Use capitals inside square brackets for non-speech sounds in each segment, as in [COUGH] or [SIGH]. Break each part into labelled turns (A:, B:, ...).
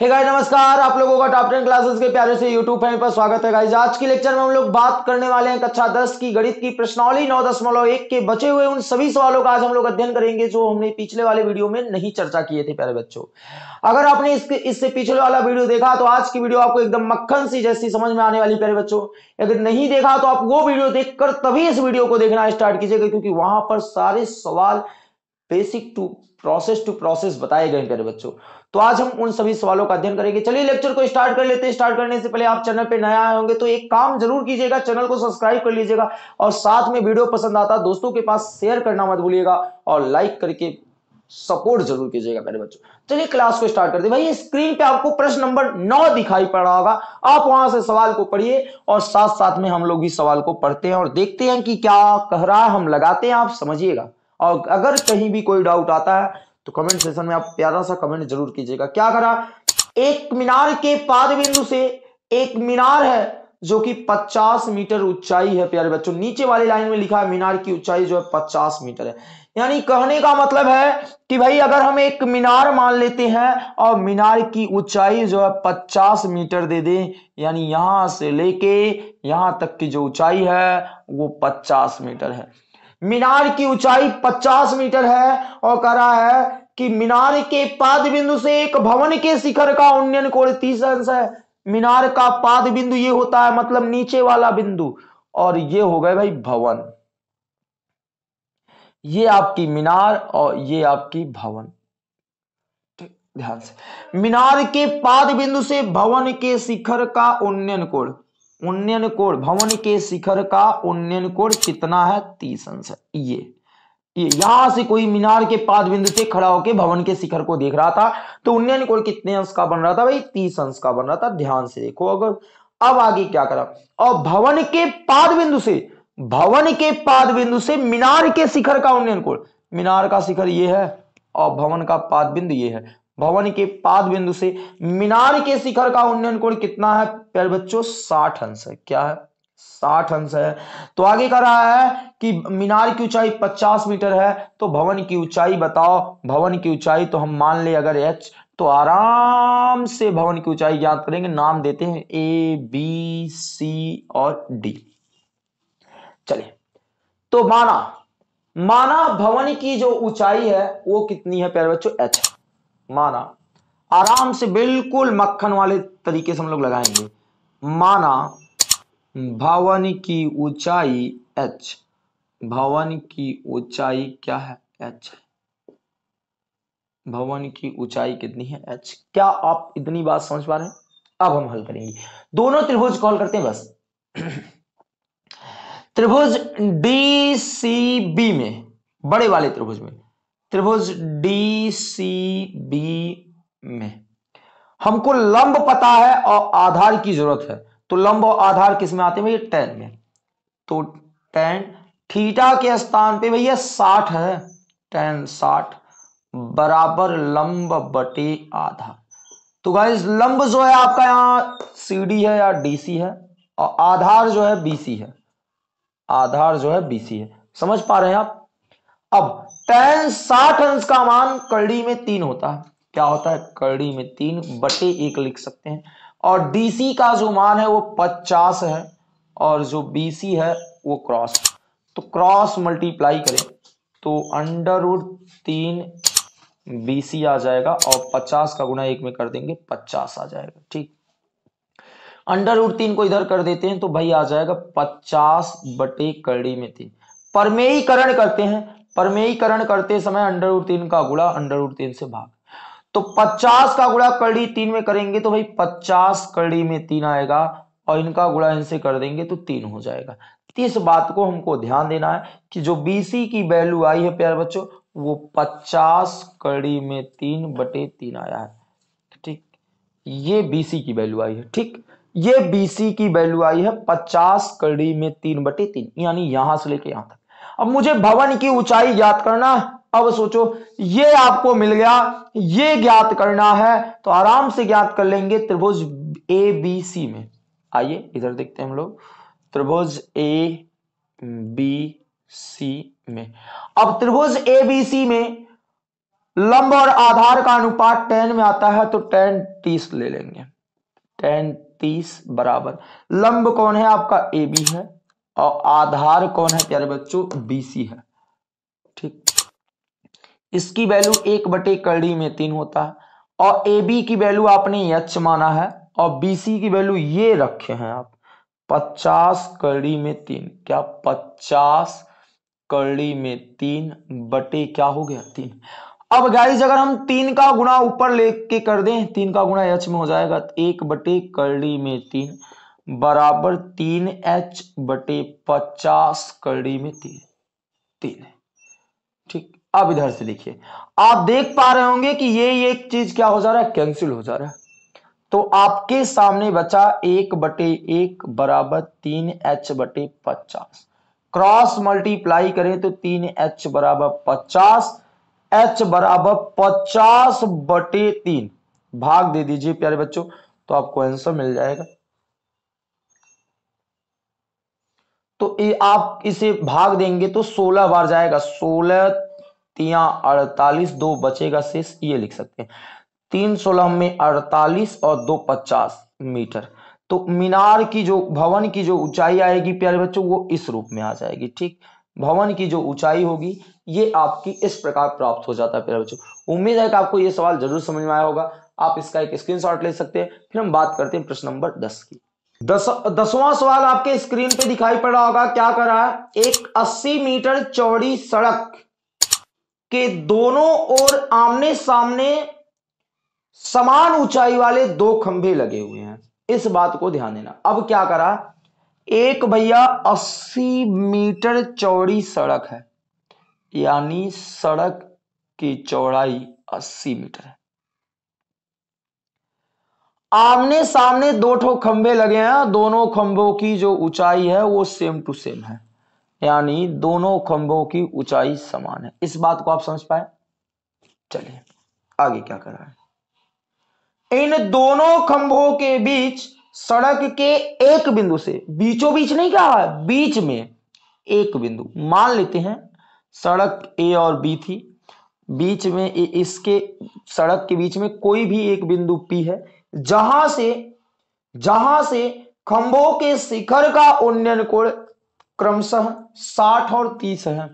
A: hey guys नमस्कार आप लोगों का टॉप टेन क्लासेस के प्यारे से यूट्यूब चैनल पर स्वागत है गाइस आज की लेक्चर में हम लोग बात करने वाले हैं कक्षा अच्छा दस की गणित की प्रश्नावली नौ दशमलव एक के बचे हुए उन सभी सवालों का आज हम लोग अध्ययन करेंगे जो हमने पिछले वाले वीडियो में नहीं चर्चा किए थे प्यारे बच्चों अगर आपने इसके इससे पिछले वाला वीडियो देखा तो आज की वीडियो आपको एकदम मक्खन सी जैसी समझ में आने वाली प्यारे बच्चों अगर नहीं देखा तो आप वो वीडियो देखकर तभी इस वीडियो को देखना स्टार्ट कीजिएगा क्योंकि वहां पर सारे सवाल basic to process to process बताए गए प्यारे बच्चों तो आज हम उन सभी सवालों का अध्ययन करेंगे चलिए लेक्चर को स्टार्ट कर लेते हैं स्टार्ट करने से पहले आप चैनल पर नया आए होंगे तो एक काम जरूर कीजिएगा चैनल को सब्सक्राइब कर लीजिएगा और साथ में वीडियो पसंद आता दोस्तों के पास शेयर करना मत भूलिएगा और लाइक करके सपोर्ट जरूर कीजिएगा मेरे बच्चों चलिए क्लास को स्टार्ट कर दे भाई स्क्रीन पे आपको प्रश्न नंबर नौ दिखाई पड़ रहा होगा आप वहां से सवाल को पढ़िए और साथ साथ में हम लोग भी सवाल को पढ़ते हैं और देखते हैं कि क्या कह रहा है हम लगाते हैं आप समझिएगा और अगर कहीं भी कोई डाउट आता है तो कमेंट सेशन में आप प्यारा सा कमेंट जरूर कीजिएगा क्या करा एक मीनार के पाद बिंदु से एक मीनार है जो कि 50 मीटर ऊंचाई है प्यारे बच्चों नीचे वाली लाइन में लिखा है मीनार की ऊंचाई जो है 50 मीटर है यानी कहने का मतलब है कि भाई अगर हम एक मीनार मान लेते हैं और मीनार की ऊंचाई जो है 50 मीटर दे दें यानी यहां से लेके यहां तक की जो ऊंचाई है वो 50 मीटर है मीनार की ऊंचाई 50 मीटर है और कह रहा है कि मीनार के पाद बिंदु से एक भवन के शिखर का उन्नयन कोण तीस अंश है मीनार का पाद बिंदु ये होता है मतलब नीचे वाला बिंदु और ये हो गए भाई भवन ये आपकी मीनार और ये आपकी भवन ध्यान से मीनार के पाद बिंदु से भवन के शिखर का उन्नयन कोण उन्नयन कोण भवन के शिखर का उन्नयन कोण कितना है तीस अंश ये ये यहां से कोई मीनार के पाद बिंदु से खड़ा होकर भवन के शिखर को देख रहा था तो उन्नयन कोण कितने अंश का बन रहा था भाई तीस अंश का बन रहा था ध्यान से देखो अगर अब आगे क्या करा और भवन के पाद बिंदु से भवन के पाद बिंदु से मीनार के शिखर का उन्नयन कोण मीनार का शिखर ये है और भवन का पाद बिंदु ये है भवन के पाद बिंदु से मीनार के शिखर का उन्नयन कोण कितना है प्यारे बच्चों साठ अंश है क्या है साठ अंश है तो आगे कह रहा है कि मीनार की ऊंचाई पचास मीटर है तो भवन की ऊंचाई बताओ भवन की ऊंचाई तो हम मान ले अगर एच तो आराम से भवन की ऊंचाई ज्ञात करेंगे नाम देते हैं ए बी सी और डी चलिए तो माना माना भवन की जो ऊंचाई है वो कितनी है प्यारे बच्चों एच माना आराम से बिल्कुल मक्खन वाले तरीके से हम लोग लगाएंगे माना भवन की ऊंचाई एच भवन की ऊंचाई क्या है एच भवन की ऊंचाई कितनी है एच क्या आप इतनी बात समझ पा रहे हैं अब हम हल करेंगे दोनों त्रिभुज को हल करते हैं बस [CLEARS THROAT] त्रिभुज डी सी बी में बड़े वाले त्रिभुज में त्रिभुज डी सी बी में हमको लंब पता है और आधार की जरूरत है तो लंब और आधार किस में आते हैं भैया टेन में तो टेन थीटा के स्थान पे भैया साठ है टेन साठ बराबर लंब बटे आधार तो गाइज लंब जो है आपका यहां सी डी है या डी सी है और आधार जो है बी सी है आधार जो है बी सी है समझ पा रहे हैं आप अब टेन साठ अंश का मान कड़ी में तीन होता है क्या होता है कड़ी में तीन बटे एक लिख सकते हैं और डीसी का जो मान है वो पचास है और जो बीसी है वो क्रॉस तो क्रॉस मल्टीप्लाई करें तो अंडर रूट तीन बीसी आ जाएगा और पचास का गुना एक में कर देंगे पचास आ जाएगा ठीक अंडर रूट तीन को इधर कर देते हैं तो भाई आ जाएगा पचास बटे कड़ी में तीन परमेयीकरण करते हैं परमेयीकरण करते समय अंडर रूट तीन का गुड़ा अंडर रूट तीन से भाग तो 50 का गुड़ा कड़ी तीन में करेंगे तो भाई 50 कड़ी में तीन आएगा और इनका गुड़ा इनसे कर देंगे तो तीन हो जाएगा तो इस बात को हमको ध्यान देना है कि जो बीसी की वैल्यू आई है प्यारे बच्चों वो 50 कड़ी में तीन बटे तीन आया है ठीक ये बीसी की वैल्यू आई है ठीक ये बीसी की वैल्यू आई है 50 कड़ी में तीन बटे तीन यानी यहां से लेके यहां तक अब मुझे भवन की ऊंचाई ज्ञात करना अब सोचो ये आपको मिल गया ये ज्ञात करना है तो आराम से ज्ञात कर लेंगे त्रिभुज ए बी सी में आइए इधर देखते हैं हम लोग त्रिभुज ए बी सी में अब त्रिभुज ए बी सी में लंब और आधार का अनुपात टेन में आता है तो टेन तीस ले लेंगे टेन तीस बराबर लंब कौन है आपका ए बी है और आधार कौन है प्यारे बच्चों बीसी है ठीक इसकी वैल्यू एक बटे कड़ी में तीन होता है और ए बी की वैल्यू आपने यच माना है और बीसी की वैल्यू ये रखे हैं आप पचास कड़ी में तीन क्या पचास कड़ी में तीन बटे क्या हो गया तीन अब गाइज अगर हम तीन का गुणा ऊपर लेके कर दें तीन का गुणा यच में हो जाएगा तो एक बटे कड़ी में तीन बराबर तीन एच बटे पचास कड़ी में तीन तीन ठीक अब इधर से लिखिए आप देख पा रहे होंगे कि ये एक चीज क्या हो जा रहा है कैंसिल हो जा रहा है तो आपके सामने बचा एक बटे एक बराबर तीन एच बटे पचास क्रॉस मल्टीप्लाई करें तो तीन एच बराबर पचास एच बराबर पचास बटे तीन भाग दे दीजिए प्यारे बच्चों तो आपको आंसर मिल जाएगा तो आप इसे भाग देंगे तो सोलह बार जाएगा सोलह तिया अड़तालीस दो बचेगा शेष ये लिख सकते हैं तीन सोलह में अड़तालीस और दो पचास मीटर तो मीनार की जो भवन की जो ऊंचाई आएगी प्यारे बच्चों वो इस रूप में आ जाएगी ठीक भवन की जो ऊंचाई होगी ये आपकी इस प्रकार प्राप्त हो जाता है प्यारे बच्चों उम्मीद है कि आपको ये सवाल जरूर समझ में आया होगा आप इसका एक स्क्रीनशॉट ले सकते हैं फिर हम बात करते हैं प्रश्न नंबर दस की दस दसवां सवाल आपके स्क्रीन पे दिखाई पड़ रहा होगा क्या करा है एक 80 मीटर चौड़ी सड़क के दोनों ओर आमने सामने समान ऊंचाई वाले दो खंभे लगे हुए हैं इस बात को ध्यान देना अब क्या करा एक भैया 80 मीटर चौड़ी सड़क है यानी सड़क की चौड़ाई 80 मीटर है आमने सामने दो ठो खंबे लगे हैं दोनों खंबों की जो ऊंचाई है वो सेम टू सेम है यानी दोनों खंबों की ऊंचाई समान है इस बात को आप समझ पाए चलिए आगे क्या कर रहा है इन दोनों खंभों के बीच सड़क के एक बिंदु से बीचों बीच नहीं कहा है बीच में एक बिंदु मान लेते हैं सड़क ए और बी थी बीच में इसके सड़क के बीच में कोई भी एक बिंदु पी है जहां से जहां से खंभों के शिखर का उन्नयन कोण क्रमशः साठ और तीस है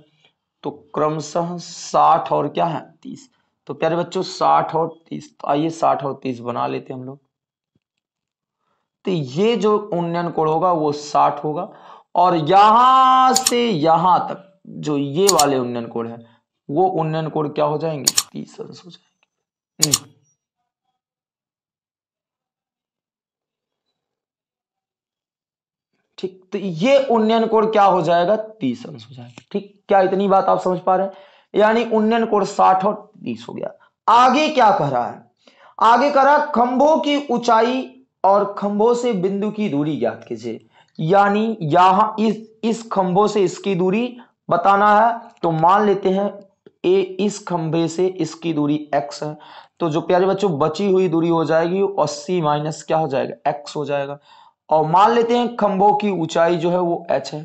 A: तो क्रमशः साठ और क्या है तीस तो प्यारे बच्चों साठ और तीस तो आइए साठ और तीस बना लेते हम लोग तो ये जो उन्नयन कोण होगा वो साठ होगा और यहां से यहां तक जो ये वाले उन्नयन कोण है वो उन्नयन कोण क्या हो जाएंगे तीस अंश हो जाएंगे ठीक तो ये उन्नयन कोण क्या हो जाएगा तीस अंश हो जाएगा ठीक क्या इतनी बात आप समझ पा रहे हैं यानी उन्नयन कोण साठ और तीस हो गया आगे क्या कह रहा है आगे कह रहा खंभों की ऊंचाई और खंभों से बिंदु की दूरी ज्ञात कीजिए यानी यहां इस इस खंभों से इसकी दूरी बताना है तो मान लेते हैं ए इस खंभे से इसकी दूरी एक्स है तो जो प्यारे बच्चों बची हुई दूरी हो जाएगी अस्सी माइनस क्या हो जाएगा एक्स हो जाएगा और मान लेते हैं खंभों की ऊंचाई जो है वो एच है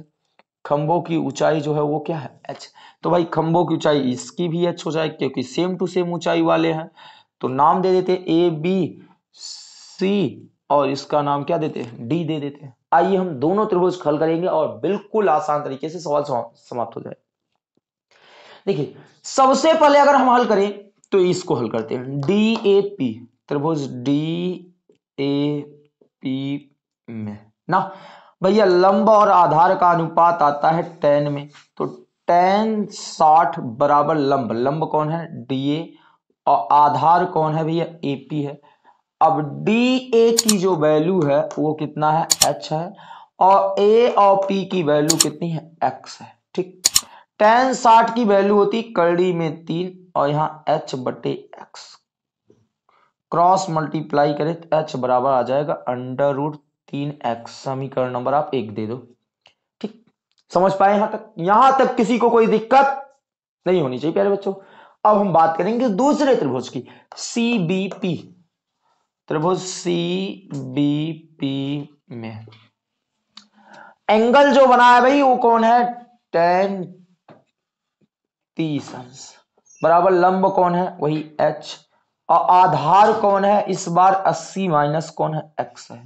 A: खंभों की ऊंचाई जो है वो क्या है एच तो भाई खंभों की ऊंचाई इसकी भी एच हो जाए क्योंकि सेम टू सेम ऊंचाई वाले हैं तो नाम दे देते ए बी सी और इसका नाम क्या देते हैं डी दे देते हैं आइए हम दोनों त्रिभुज हल करेंगे और बिल्कुल आसान तरीके से सवाल समाप्त हो जाए देखिए सबसे पहले अगर हम हल करें तो इसको हल करते हैं डी ए पी त्रिभुज डी ए पी में ना भैया लंब और आधार का अनुपात आता है टेन में तो टेन साठ बराबर लंब लंब कौन है डी ए और आधार कौन है भैया ए पी है अब डी ए की जो वैल्यू है वो कितना है एच है और ए और पी की वैल्यू कितनी है एक्स है ठीक टेन साठ की वैल्यू होती कड़ी में तीन और यहाँ एच बटे एक्स क्रॉस मल्टीप्लाई करें तो एच बराबर आ जाएगा अंडर रूट तीन एक्स समीकरण नंबर आप एक दे दो ठीक समझ पाए यहां तक यहां तक किसी को कोई दिक्कत नहीं होनी चाहिए प्यारे बच्चों अब हम बात करेंगे दूसरे त्रिभुज की सी बी पी त्रिभुज सी बी पी में एंगल जो बना है भाई वो कौन है टेन तीस अंश बराबर लंब कौन है वही एच और आधार कौन है इस बार अस्सी माइनस कौन है एक्स है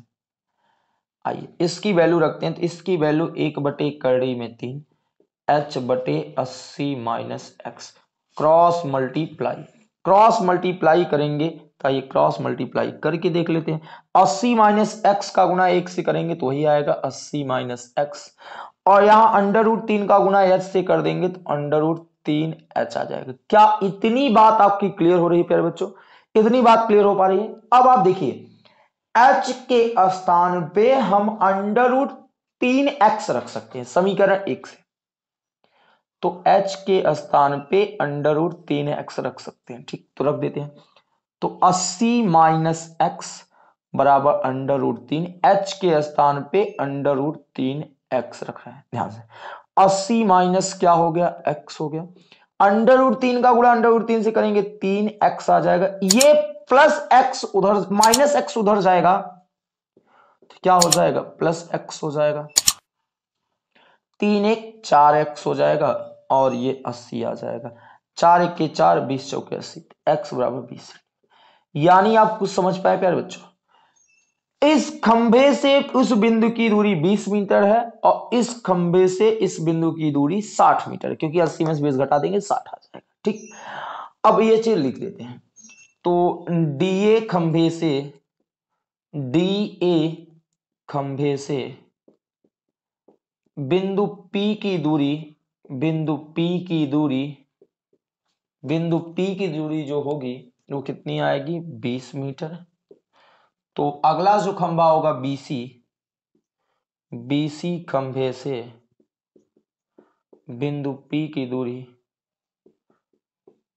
A: आइए इसकी वैल्यू रखते हैं तो इसकी वैल्यू एक बटे कड़ी में तीन एच बटे अस्सी minus X cross multiply cross multiply करेंगे तो ये क्रॉस मल्टीप्लाई करके देख लेते हैं अस्सी माइनस एक्स का गुना एक से करेंगे तो वही आएगा अस्सी माइनस एक्स और यहाँ अंडर रूट तीन का गुना एच से कर देंगे तो अंडर रूट तीन एच आ जाएगा क्या इतनी बात आपकी क्लियर हो रही है प्यारे बच्चों इतनी बात क्लियर हो पा रही है अब आप देखिए एच के स्थान पे हम अंडर रूट तीन एक्स रख सकते हैं समीकरण एक से तो एच के स्थान पे अंडर रूट तीन एक्स रख सकते हैं ठीक तो रख देते हैं तो 80 माइनस एक्स बराबर अंडर रूट तीन एच के स्थान पे अंडर रूट तीन एक्स रख रहे हैं ध्यान से 80 माइनस क्या हो गया एक्स हो गया अंडर रूट तीन का गुणा अंडर रूट तीन से करेंगे तीन एक्स आ जाएगा ये प्लस एक्स उधर माइनस एक्स उधर जाएगा तो क्या हो जाएगा प्लस एक्स हो जाएगा तीन एक चार एक्स हो जाएगा और ये अस्सी आ जाएगा चार एक के चार बीस चौके अस्सी एक्स बराबर बीस यानी आप कुछ समझ पाए प्यार बच्चों इस खंभे से उस बिंदु की दूरी 20 मीटर है और इस खंभे से इस बिंदु की दूरी 60 मीटर क्योंकि 80 में से 20 घटा देंगे 60 आ जाएगा ठीक अब ये चीज लिख देते हैं तो डीए खंभे से डी ए खंभे से बिंदु पी की दूरी बिंदु पी की दूरी बिंदु पी की दूरी जो होगी वो कितनी आएगी 20 मीटर तो अगला जो खंभा होगा बीसी बीसी खंभे से बिंदु पी की दूरी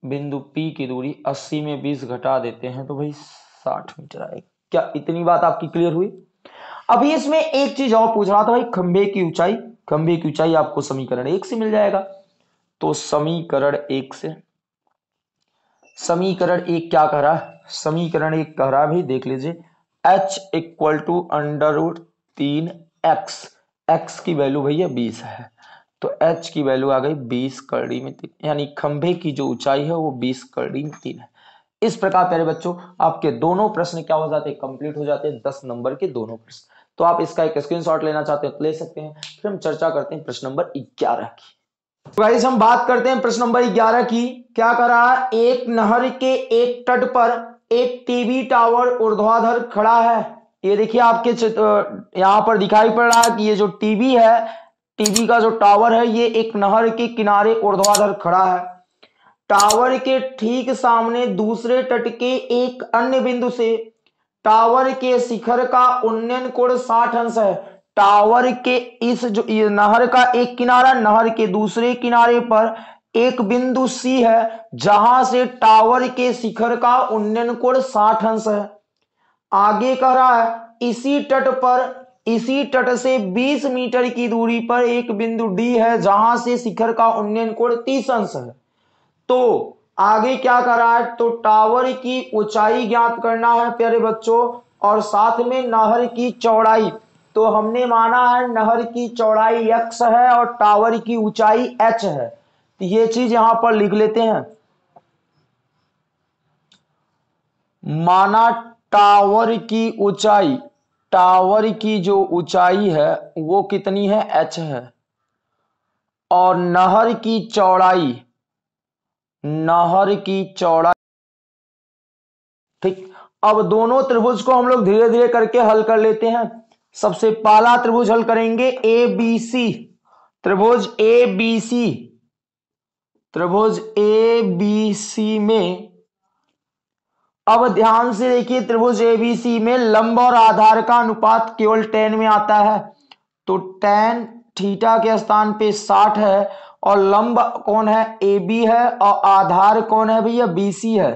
A: बिंदु पी की दूरी 80 में 20 घटा देते हैं तो भाई 60 मीटर आएगा क्या इतनी बात आपकी क्लियर हुई अभी इसमें एक चीज और पूछ रहा था भाई खंबे की ऊंचाई खंबे की ऊंचाई आपको समीकरण एक से मिल जाएगा तो समीकरण एक से समीकरण एक क्या कह रहा है समीकरण एक कह रहा है भाई देख लीजिए H equal to under root तीन एक्स एक्स की वैल्यू भैया बीस है तो एच की वैल्यू आ गई बीस कड़ी में तीन यानी खंभे की जो ऊंचाई है वो बीस कड़ी में तीन है इस प्रकार प्यारे बच्चों आपके दोनों प्रश्न क्या हो जाते हैं कंप्लीट हो जाते हैं दस नंबर के दोनों प्रश्न तो आप इसका एक स्क्रीनशॉट लेना चाहते हैं तो ले सकते हैं फिर हम चर्चा करते हैं प्रश्न नंबर ग्यारह की तो गाइस हम बात करते हैं प्रश्न नंबर ग्यारह की क्या कर रहा है एक नहर के एक तट पर एक टीवी टावर ऊर्ध्वाधर खड़ा है ये देखिए आपके यहाँ पर दिखाई पड़ रहा है कि ये जो टीवी है टीवी का जो टावर है ये एक नहर के किनारे ऊर्ध्वाधर खड़ा है टावर के ठीक सामने दूसरे तट के एक अन्य बिंदु से टावर के शिखर का उन्नयन कोण साठ अंश है टावर के इस जो नहर का एक किनारा नहर के दूसरे किनारे पर एक बिंदु सी है जहां से टावर के शिखर का उन्नयन कोण साठ अंश है आगे कह रहा है इसी तट पर इसी तट से 20 मीटर की दूरी पर एक बिंदु डी है जहां से शिखर का उन्नयन कोण तीस अंश है तो आगे क्या करा है तो टावर की ऊंचाई ज्ञात करना है प्यारे बच्चों और साथ में नहर की चौड़ाई तो हमने माना है नहर की चौड़ाई एक्स है और टावर की ऊंचाई एच है तो ये चीज यहां पर लिख लेते हैं माना टावर की ऊंचाई टावर की जो ऊंचाई है वो कितनी है एच है और नहर की चौड़ाई नहर की चौड़ाई ठीक अब दोनों त्रिभुज को हम लोग धीरे धीरे करके हल कर लेते हैं सबसे पहला त्रिभुज हल करेंगे ए बी सी त्रिभुज ए बी सी त्रिभुज ए बी सी में अब ध्यान से देखिए त्रिभुज एबीसी में लंब और आधार का अनुपात केवल टेन में आता है तो टेन थीटा के स्थान पे साठ है और लंब कौन है ए बी है और आधार कौन है भैया बी सी है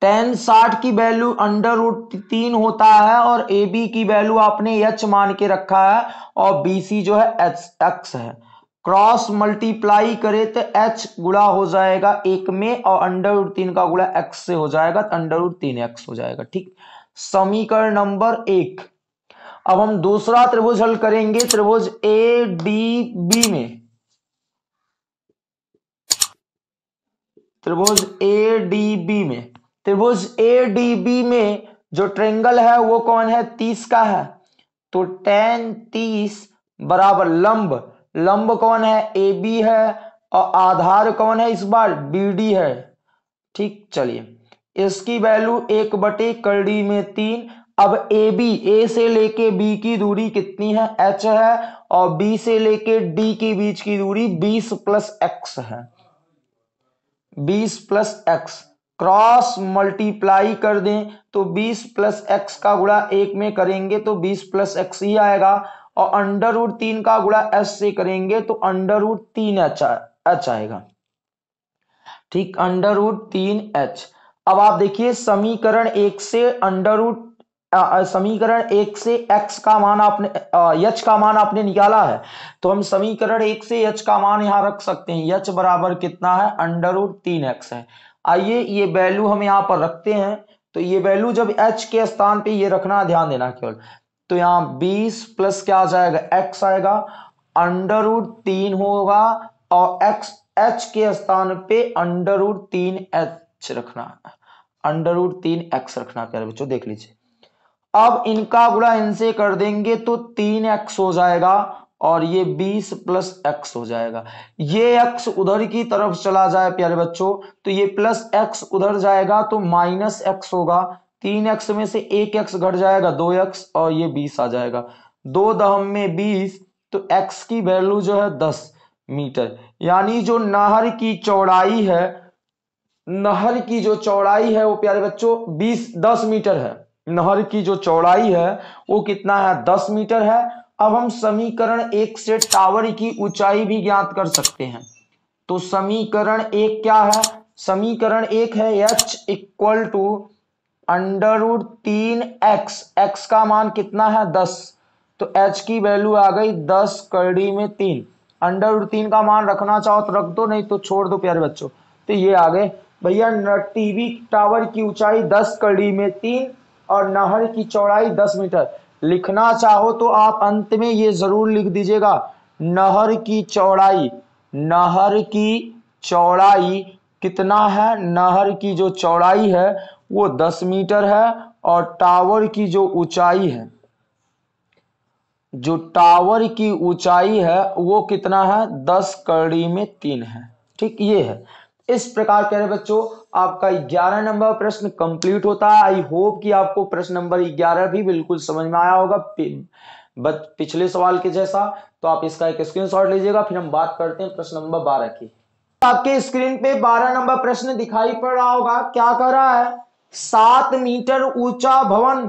A: टेन साठ की वैल्यू अंडर रूट तीन होता है और ए बी की वैल्यू आपने एच मान के रखा है और बी सी जो है एच एक्स है क्रॉस मल्टीप्लाई करे तो एच गुड़ा हो जाएगा एक में और अंडर उड तीन का गुड़ा एक्स से हो जाएगा तो अंडर तीन एक्स हो जाएगा ठीक समीकरण नंबर एक अब हम दूसरा त्रिभुज हल करेंगे त्रिभुज ए डी बी में त्रिभुज ए डी बी में त्रिभुज ए डी बी में जो ट्रेंगल है वो कौन है तीस का है तो टेन तीस बराबर लंब लंब कौन है ए बी है और आधार कौन है इस बार बी डी है ठीक चलिए इसकी वैल्यू एक बटे कड़ी में तीन अब ए बी ए से लेके बी की दूरी कितनी है एच है और बी से लेके डी के बीच की दूरी बीस प्लस एक्स है बीस प्लस एक्स क्रॉस मल्टीप्लाई कर दें तो बीस प्लस एक्स का गुणा एक में करेंगे तो बीस प्लस एक्स ही आएगा और अंडर रूट तीन का गुड़ा एस से करेंगे तो अंडर रूट तीन एच एच आएगा ठीक अंडर रूट तीन एच अब आप देखिए समीकरण एक से अंडर रूट समीकरण एक से एक्स का मान आपने यच का मान आपने निकाला है तो हम समीकरण एक से यच का मान यहां रख सकते हैं यच बराबर कितना है अंडर रूट तीन एक्स है आइए ये वैल्यू हम यहां पर रखते हैं तो ये वैल्यू जब एच के स्थान पे ये रखना ध्यान देना केवल तो यहाँ बीस प्लस क्या आ जाएगा एक्स आएगा अंडर उड तीन होगा और एक्स एच के स्थान पे अंडर उड तीन एच रखना अंडर उड तीन एक्स रखना क्या बच्चों देख लीजिए अब इनका गुणा इनसे कर देंगे तो तीन एक्स हो जाएगा और ये बीस प्लस एक्स हो जाएगा ये एक्स उधर की तरफ चला जाए प्यारे बच्चों तो ये प्लस एक्स उधर जाएगा तो माइनस एक्स होगा तीन एक्स में से एक एक्स घट जाएगा दो एक्स और ये बीस आ जाएगा दो दहम में बीस तो एक्स की वैल्यू जो है दस मीटर यानी जो नहर की चौड़ाई है नहर की जो चौड़ाई है वो प्यारे बच्चों बीस दस मीटर है नहर की जो चौड़ाई है वो कितना है दस मीटर है अब हम समीकरण एक से टावर की ऊंचाई भी ज्ञात कर सकते हैं तो समीकरण एक क्या है समीकरण एक है H equal to under root तीन एक्स एक्स का मान कितना है दस तो एच की वैल्यू आ गई दस कड़ी में तीन अंडर रूट तीन का मान रखना चाहो तो रख दो नहीं तो छोड़ दो प्यारे बच्चों तो ये आ गए भैया टीवी टावर की ऊंचाई दस कड़ी में तीन और नहर की चौड़ाई दस मीटर लिखना चाहो तो आप अंत में ये जरूर लिख दीजिएगा नहर की चौड़ाई नहर की चौड़ाई कितना है नहर की जो चौड़ाई है वो दस मीटर है और टावर की जो ऊंचाई है जो टावर की ऊंचाई है वो कितना है दस कड़ी में तीन है ठीक ये है इस प्रकार कह रहे बच्चों आपका ग्यारह नंबर प्रश्न कंप्लीट होता है आई होप कि आपको प्रश्न नंबर ग्यारह भी बिल्कुल समझ में आया होगा पिछले सवाल के जैसा तो आप इसका एक स्क्रीनशॉट लीजिएगा फिर हम बात करते हैं प्रश्न नंबर बारह की आपके स्क्रीन पे बारह नंबर प्रश्न दिखाई पड़ रहा होगा क्या कर रहा है सात मीटर ऊंचा भवन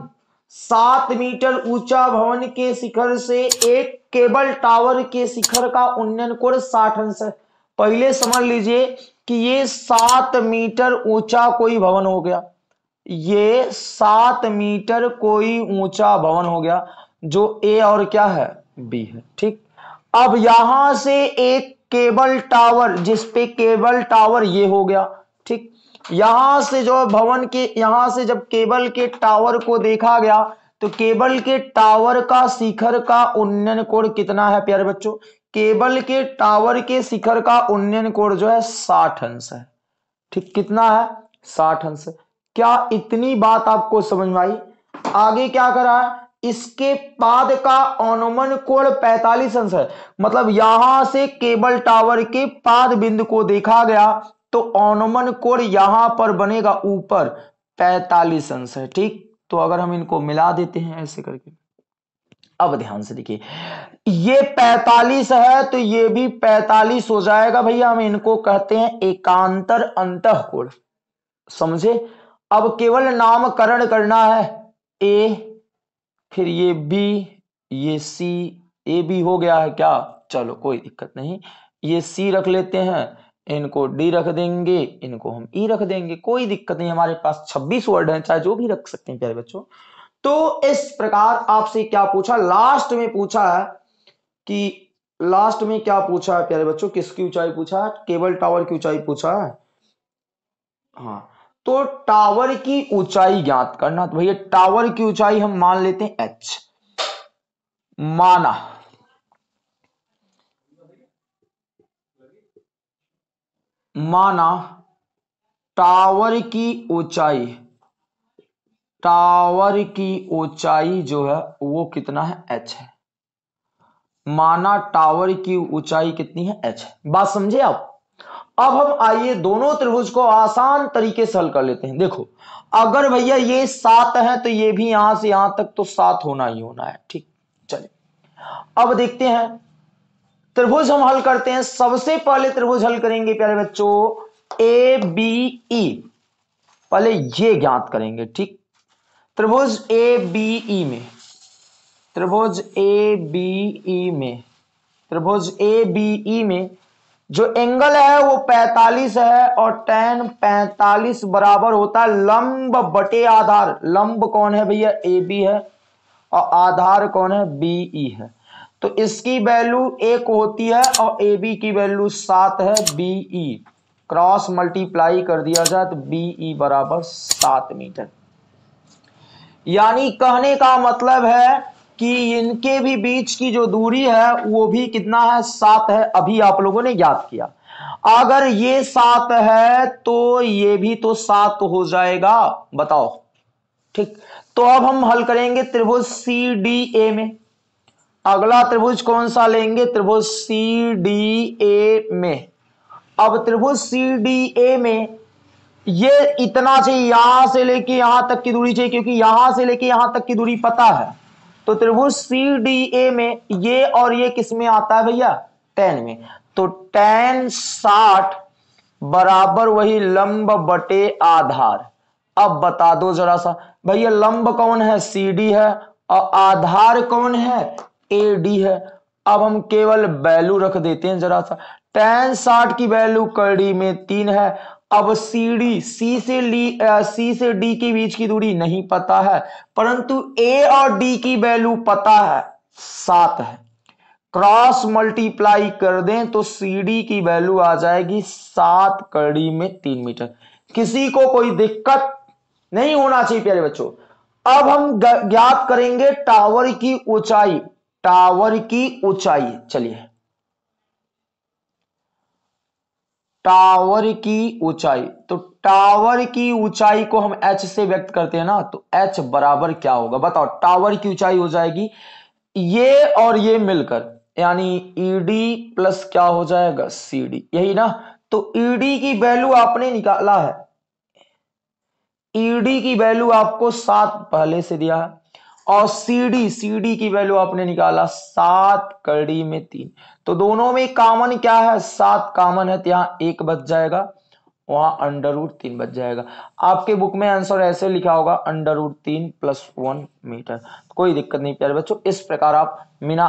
A: सात मीटर ऊंचा भवन के शिखर से एक केबल टावर के शिखर का उन्नयन कोण साठ अंश पहले समझ लीजिए कि ये सात मीटर ऊंचा कोई भवन हो गया ये सात मीटर कोई ऊंचा भवन हो गया जो ए और क्या है बी है ठीक अब यहां से एक केबल टावर जिसपे केबल टावर ये हो गया ठीक यहां से जो भवन के यहां से जब केबल के टावर को देखा गया तो केबल के टावर का शिखर का उन्नयन कोण कितना है प्यारे बच्चों केबल के टावर के शिखर का उन्नयन कोण जो है साठ अंश है ठीक कितना है साठ अंश क्या इतनी बात आपको समझ में आई आगे क्या करा है इसके पाद का अनुमन कोण पैतालीस अंश है मतलब यहां से केबल टावर के पाद बिंदु को देखा गया तो ऑनमन कोण यहां पर बनेगा ऊपर पैतालीस अंश है ठीक तो अगर हम इनको मिला देते हैं ऐसे करके अब ध्यान से देखिए ये 45 है तो ये भी 45 हो जाएगा भैया हम इनको कहते हैं एकांतर अंत कोण समझे अब केवल नामकरण करना है ए फिर ये बी ये सी ए बी हो गया है क्या चलो कोई दिक्कत नहीं ये सी रख लेते हैं इनको डी रख देंगे इनको हम ई रख देंगे कोई दिक्कत नहीं हमारे पास 26 वर्ड हैं चाहे जो भी रख सकते हैं प्यारे बच्चों तो इस प्रकार आपसे क्या पूछा लास्ट में पूछा है कि लास्ट में क्या पूछा है प्यारे बच्चों किसकी ऊंचाई पूछा है केबल टावर की ऊंचाई पूछा है हाँ तो टावर की ऊंचाई ज्ञात करना तो भैया टावर की ऊंचाई हम मान लेते हैं एच माना माना टावर की ऊंचाई टावर की ऊंचाई जो है वो कितना है एच है माना टावर की ऊंचाई कितनी है एच है बात समझे आप अब हम आइए दोनों त्रिभुज को आसान तरीके से हल कर लेते हैं देखो अगर भैया ये सात है तो ये भी यहां से यहां तक तो सात होना ही होना है ठीक चलिए अब देखते हैं त्रिभुज हम हल करते हैं सबसे पहले त्रिभुज हल करेंगे प्यारे बच्चों ए बी ई पहले ये ज्ञात करेंगे ठीक त्रिभुज ए बी ई में त्रिभुज ए बी ई में त्रिभुज ए बी ई में जो एंगल है वो 45 है और टेन 45 बराबर होता है लंब बटे आधार लंब कौन है भैया ए बी है और आधार कौन है बी ई e है तो इसकी वैल्यू एक होती है और ए बी की वैल्यू सात है बी ई क्रॉस मल्टीप्लाई कर दिया जाए तो बी ई e बराबर सात मीटर यानी कहने का मतलब है कि इनके भी बीच की जो दूरी है वो भी कितना है सात है अभी आप लोगों ने याद किया अगर ये सात है तो ये भी तो सात हो जाएगा बताओ ठीक तो अब हम हल करेंगे त्रिभुज सी डी ए में अगला त्रिभुज कौन सा लेंगे त्रिभुज सी डी ए में अब त्रिभुज सी डी ए में ये इतना चाहिए यहां से लेके यहां तक की दूरी चाहिए क्योंकि यहां से लेके यहां तक की दूरी पता है तो त्रिभुज सी डी ए में ये और ये किस में आता है भैया टेन में तो टेन साठ बराबर वही लंब बटे आधार अब बता दो जरा सा भैया लंब कौन है सी डी है और आधार कौन है ए डी है अब हम केवल वैल्यू रख देते हैं जरा सा टेन साठ की वैल्यू कड़ी में तीन है अब सी डी सी से डी सी से डी के बीच की दूरी नहीं पता है परंतु ए और डी की वैल्यू पता है सात है क्रॉस मल्टीप्लाई कर दें तो सी डी की वैल्यू आ जाएगी सात कड़ी में तीन मीटर किसी को कोई दिक्कत नहीं होना चाहिए प्यारे बच्चों अब हम ज्ञात करेंगे टावर की ऊंचाई टावर की ऊंचाई चलिए टावर की ऊंचाई तो टावर की ऊंचाई को हम एच से व्यक्त करते हैं ना तो एच बराबर क्या होगा बताओ टावर की ऊंचाई हो जाएगी ये और ये मिलकर यानी ईडी e प्लस क्या हो जाएगा cd यही ना तो ईडी e की वैल्यू आपने निकाला है ईडी e की वैल्यू आपको सात पहले से दिया है और सीडी सीडी की वैल्यू आपने निकाला सात कड़ी में तीन तो दोनों में कॉमन क्या है सात कॉमन है तो यहाँ एक बच जाएगा वहां अंडर रूट तीन बच जाएगा आपके बुक में आंसर ऐसे लिखा होगा अंडर रूट तीन प्लस वन मीटर कोई दिक्कत नहीं प्यारे बच्चों इस प्रकार आप मीना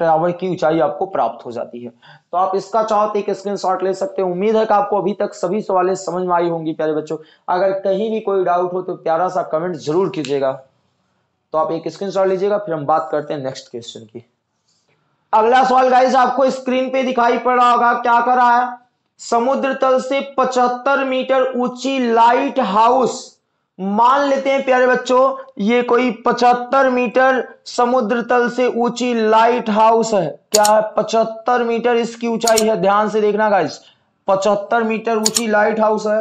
A: टावर की ऊंचाई आपको प्राप्त हो जाती है तो आप इसका चाहो तो एक शॉट ले सकते हैं उम्मीद है कि आपको अभी तक सभी सवालें समझ में आई होंगी प्यारे बच्चों अगर कहीं भी कोई डाउट हो तो प्यारा सा कमेंट जरूर कीजिएगा तो आप एक स्क्रीनशॉट लीजिएगा फिर हम बात करते हैं नेक्स्ट क्वेश्चन की अगला सवाल गाइज आपको स्क्रीन पे दिखाई पड़ रहा होगा क्या कर रहा है समुद्र तल से 75 मीटर ऊंची लाइट हाउस मान लेते हैं प्यारे बच्चों ये कोई 75 मीटर समुद्र तल से ऊंची लाइट हाउस है क्या है 75 मीटर इसकी ऊंचाई है ध्यान से देखना गाइज 75 मीटर ऊंची लाइट हाउस है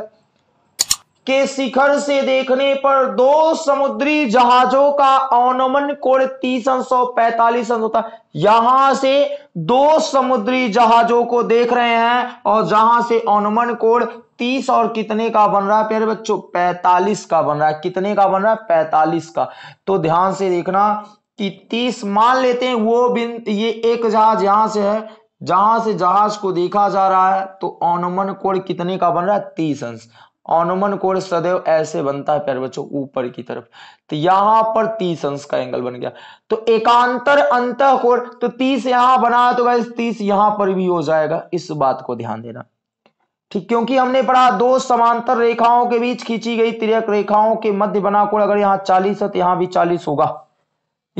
A: के शिखर से देखने पर दो समुद्री जहाजों का अवनमन कोण तीस पैतालीस अंश होता है यहां से दो समुद्री जहाजों को देख रहे हैं और जहां से अवनमन कोण तीस और कितने का बन रहा है प्यारे बच्चों पैतालीस का बन रहा है कितने का बन रहा है पैतालीस का तो ध्यान से देखना कि तीस मान लेते हैं वो बिन ये एक जहाज यहां से है जहां से जहाज को देखा जा रहा है तो अनुमन कोण कितने का बन रहा है तीस अंश अनुमन कोण सदैव ऐसे बनता है प्यारे बच्चों ऊपर की तरफ तो यहां पर तीस अंश का एंगल बन गया तो एकांतर अंत कोण तो तीस यहां बना तो वैसे तीस यहां पर भी हो जाएगा इस बात को ध्यान देना ठीक क्योंकि हमने पढ़ा दो समांतर रेखाओं के बीच खींची गई तिरक रेखाओं के मध्य बना कोण अगर यहां चालीस है तो यहां भी चालीस होगा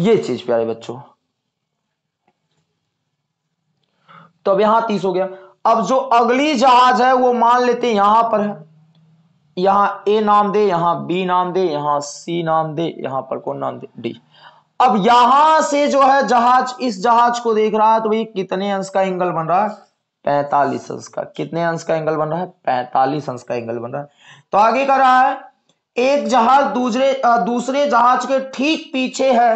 A: ये चीज प्यारे बच्चों तो अब यहां तीस हो गया अब जो अगली जहाज है वो मान लेते हैं यहां पर है यहाँ ए नाम दे यहाँ बी नाम दे यहाँ सी नाम दे यहां पर कौन नाम दे डी अब यहां से जो है जहाज इस जहाज को देख रहा है तो भाई कितने अंश का एंगल बन रहा है पैंतालीस अंश का कितने अंश का एंगल बन रहा है पैंतालीस अंश का एंगल बन रहा है तो आगे कर रहा है एक जहाज दूसरे दूसरे जहाज के ठीक पीछे है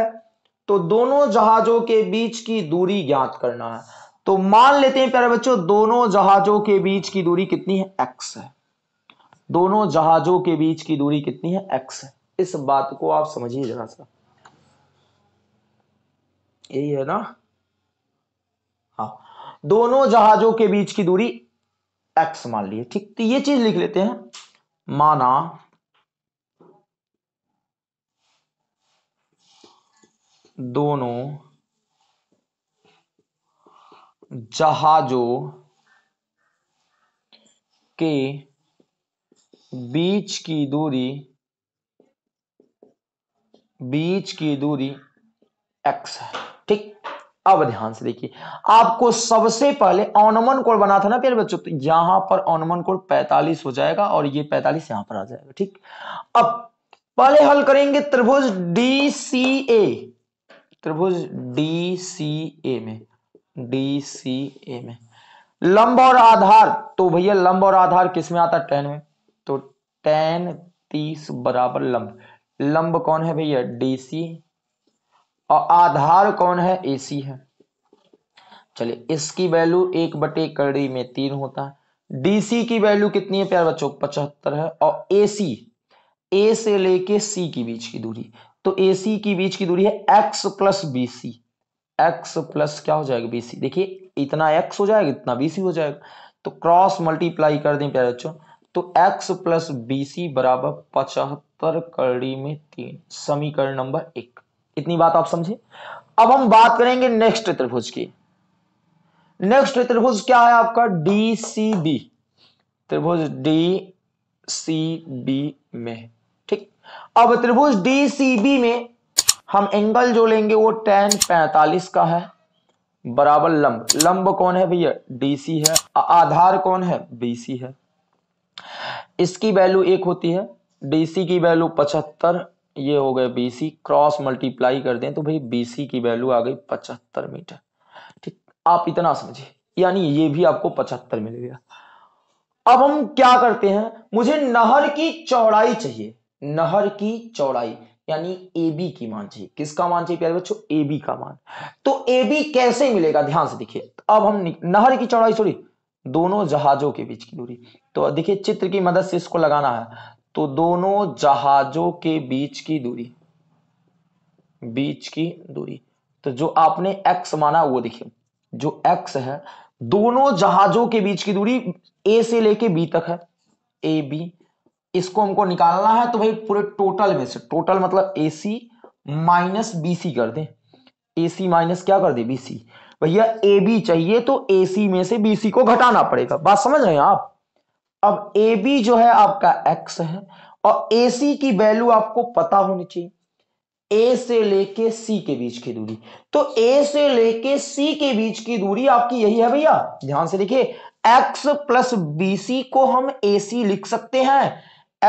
A: तो दोनों जहाजों के बीच की दूरी ज्ञात करना है तो मान लेते हैं प्यारे बच्चों दोनों जहाजों के बीच की दूरी कितनी है एक्स है दोनों जहाजों के बीच की दूरी कितनी है एक्स है इस बात को आप समझिए जरा सा यही है ना हाँ दोनों जहाजों के बीच की दूरी एक्स मान लिए ठीक तो ये चीज लिख लेते हैं माना दोनों जहाजों के बीच की दूरी बीच की दूरी x है ठीक अब ध्यान से देखिए आपको सबसे पहले ऑनमन कोण बना था ना प्यारे बच्चों तो यहां पर ऑनमन कोण 45 हो जाएगा और ये 45 यहां पर आ जाएगा ठीक अब पहले हल करेंगे त्रिभुज DCA त्रिभुज DCA में DCA में लंब और आधार तो भैया लंब और आधार किसमें आता है टेन में तो टेन तीस बराबर लंब लंब कौन है भैया डीसी और आधार कौन है एसी है चलिए इसकी वैल्यू एक बटे कड़ी में तीन होता है डीसी की वैल्यू कितनी है प्यार बच्चों पचहत्तर है और एसी ए से लेके सी की बीच की दूरी तो ए सी की बीच की दूरी है X plus B C X plus क्या हो जाएगा बी सी देखिए इतना एक्स हो जाएगा इतना बी सी हो जाएगा तो क्रॉस मल्टीप्लाई कर दें प्यारे बच्चों तो x प्लस बी बराबर पचहत्तर कड़ी में तीन समीकरण नंबर एक इतनी बात आप समझे अब हम बात करेंगे नेक्स्ट त्रिभुज की नेक्स्ट त्रिभुज क्या है आपका डी सी बी त्रिभुज डी सी बी में ठीक अब त्रिभुज डी सी बी में हम एंगल जो लेंगे वो टेन पैंतालीस का है बराबर लंब लंब कौन है भैया डीसी है आधार कौन है बीसी है इसकी वैल्यू एक होती है डी की वैल्यू पचहत्तर ये हो गए बी सी क्रॉस मल्टीप्लाई कर दें तो भाई बी सी की वैल्यू आ गई पचहत्तर मीटर ठीक आप इतना समझिए यानी ये भी आपको पचहत्तर मिल गया अब हम क्या करते हैं मुझे नहर की चौड़ाई चाहिए नहर की चौड़ाई यानी ए बी की मान चाहिए किसका मान चाहिए प्यारे बच्चों ए बी का मान तो ए बी कैसे मिलेगा ध्यान से देखिए अब हम नहर की चौड़ाई सॉरी दोनों जहाजों के बीच की दूरी तो देखिए चित्र की मदद से इसको लगाना है तो दोनों जहाजों के बीच की दूरी बीच की दूरी तो जो आपने एक्स माना वो देखिए जो एक्स है दोनों जहाजों के बीच की दूरी ए से लेके बी तक है ए बी इसको हमको निकालना है तो भाई पूरे टोटल में से टोटल मतलब ए सी माइनस बी सी कर दे ए सी माइनस क्या कर दे बी सी भैया ए बी चाहिए तो ए सी में से बी सी को घटाना पड़ेगा बात समझ रहे हैं आप अब ए बी जो है आपका एक्स है और ए सी की वैल्यू आपको पता होनी चाहिए ए से लेके सी के बीच की दूरी तो ए से लेके सी के बीच की दूरी आपकी यही है भैया ध्यान से देखिए एक्स प्लस बी सी को हम ए सी लिख सकते हैं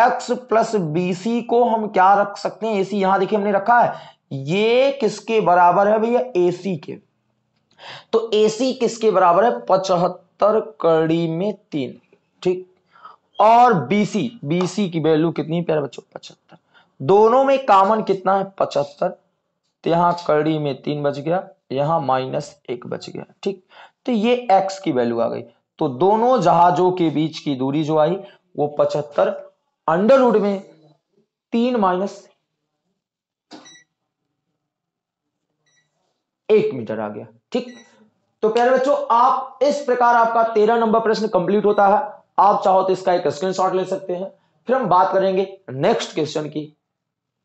A: एक्स प्लस बी सी को हम क्या रख सकते हैं ए सी यहां देखिए हमने रखा है ये किसके बराबर है भैया ए सी के तो एसी किसके बराबर है पचहत्तर कड़ी में तीन ठीक और बीसी बीसी की वैल्यू कितनी प्यारे बच्चों पचहत्तर दोनों में कॉमन कितना है पचहत्तर तो यहां कड़ी में तीन बच गया यहां माइनस एक बच गया ठीक तो ये एक्स की वैल्यू आ गई तो दोनों जहाजों के बीच की दूरी जो आई वो पचहत्तर अंडर में तीन माइनस एक मीटर आ गया ठीक तो प्यारे बच्चों आप इस प्रकार आपका तेरह नंबर प्रश्न कंप्लीट होता है आप चाहो तो इसका एक स्क्रीनशॉट ले सकते हैं फिर हम बात करेंगे नेक्स्ट क्वेश्चन की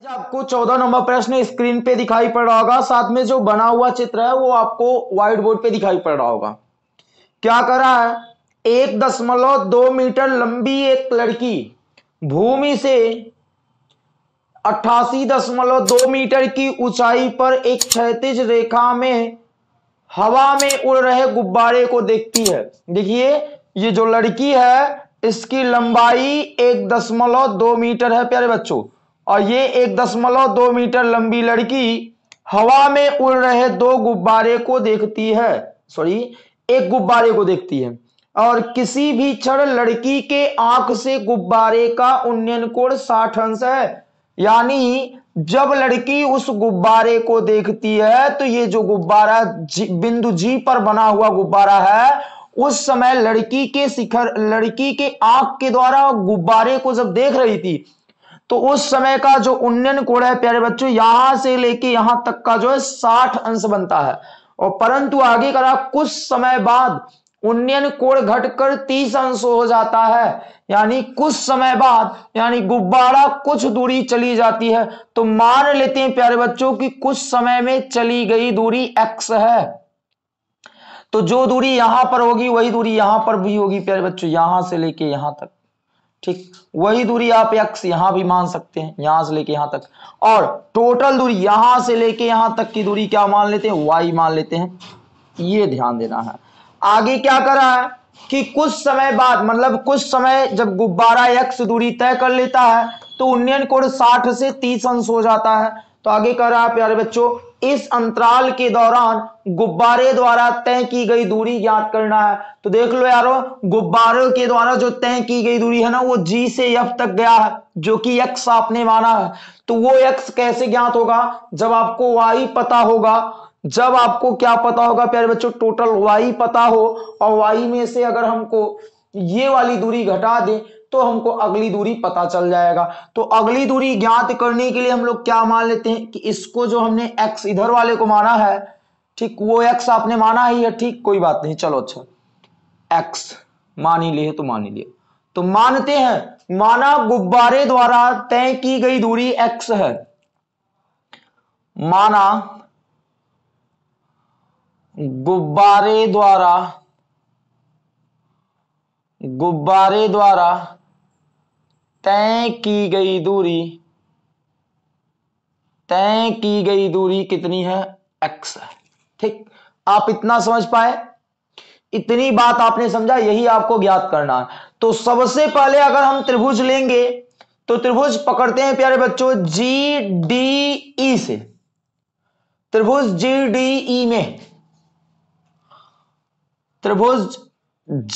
A: आपको चौदह नंबर प्रश्न स्क्रीन पे दिखाई पड़ रहा होगा साथ में जो बना हुआ चित्र है वो आपको व्हाइट बोर्ड पे दिखाई पड़ रहा होगा क्या कर रहा है एक दशमलव दो मीटर लंबी एक लड़की भूमि से अट्ठासी दशमलव दो मीटर की ऊंचाई पर एक क्षैतिज रेखा में हवा में उड़ रहे गुब्बारे को देखती है देखिए ये जो लड़की है इसकी लंबाई एक दशमलव दो मीटर है प्यारे बच्चों और ये एक दशमलव दो मीटर लंबी लड़की हवा में उड़ रहे दो गुब्बारे को देखती है सॉरी एक गुब्बारे को देखती है और किसी भी क्षण लड़की के आंख से गुब्बारे का उन्नयन कोण साठ अंश है यानी जब लड़की उस गुब्बारे को देखती है तो ये जो गुब्बारा बिंदु जी पर बना हुआ गुब्बारा है उस समय लड़की के शिखर लड़की के आंख के द्वारा गुब्बारे को जब देख रही थी तो उस समय का जो उन्नयन कोण है प्यारे बच्चों यहां से लेके यहां तक का जो है साठ अंश बनता है और परंतु आगे करा कुछ समय बाद उन्नयन कोण घटकर तीस अंश हो जाता है यानी कुछ समय बाद यानी गुब्बारा कुछ दूरी चली जाती है तो मान लेते हैं प्यारे बच्चों कि कुछ समय में चली गई दूरी एक्स है तो जो दूरी यहां पर होगी वही दूरी यहां पर भी होगी प्यारे बच्चों यहां से लेके यहां तक ठीक वही दूरी आप एक्स यहां भी मान सकते हैं यहां से लेके यहां तक और टोटल दूरी यहां से लेके यहां तक की दूरी क्या मान लेते हैं वाई मान लेते हैं ये ध्यान देना है आगे क्या कर रहा है कि कुछ समय बाद मतलब कुछ समय जब गुब्बारा यक्ष दूरी तय कर लेता है तो उन्नयन कोण 60 से 30 अंश हो जाता है तो आगे कह रहा है प्यारे बच्चों इस अंतराल के दौरान गुब्बारे द्वारा तय की गई दूरी ज्ञात करना है तो देख लो यारो गुब्बारे के द्वारा जो तय की गई दूरी है ना वो जी से यफ तक गया है जो कि यक्ष आपने माना है तो वो यक्ष कैसे ज्ञात होगा जब आपको वाई पता होगा जब आपको क्या पता होगा प्यारे बच्चों टोटल वाई पता हो और वाई में से अगर हमको ये वाली दूरी घटा दें तो हमको अगली दूरी पता चल जाएगा तो अगली दूरी ज्ञात करने के लिए हम लोग क्या मान लेते हैं कि इसको जो हमने एक्स इधर वाले को माना है ठीक वो एक्स आपने माना ही है ठीक कोई बात नहीं चलो अच्छा एक्स मान ही लिए तो मान ही लिए तो मानते हैं माना गुब्बारे द्वारा तय की गई दूरी एक्स है माना गुब्बारे द्वारा गुब्बारे द्वारा तय की गई दूरी तय की गई दूरी कितनी है एक्स है ठीक आप इतना समझ पाए इतनी बात आपने समझा यही आपको ज्ञात करना है तो सबसे पहले अगर हम त्रिभुज लेंगे तो त्रिभुज पकड़ते हैं प्यारे बच्चों जी डी ई से त्रिभुज जी डी ई में त्रिभुज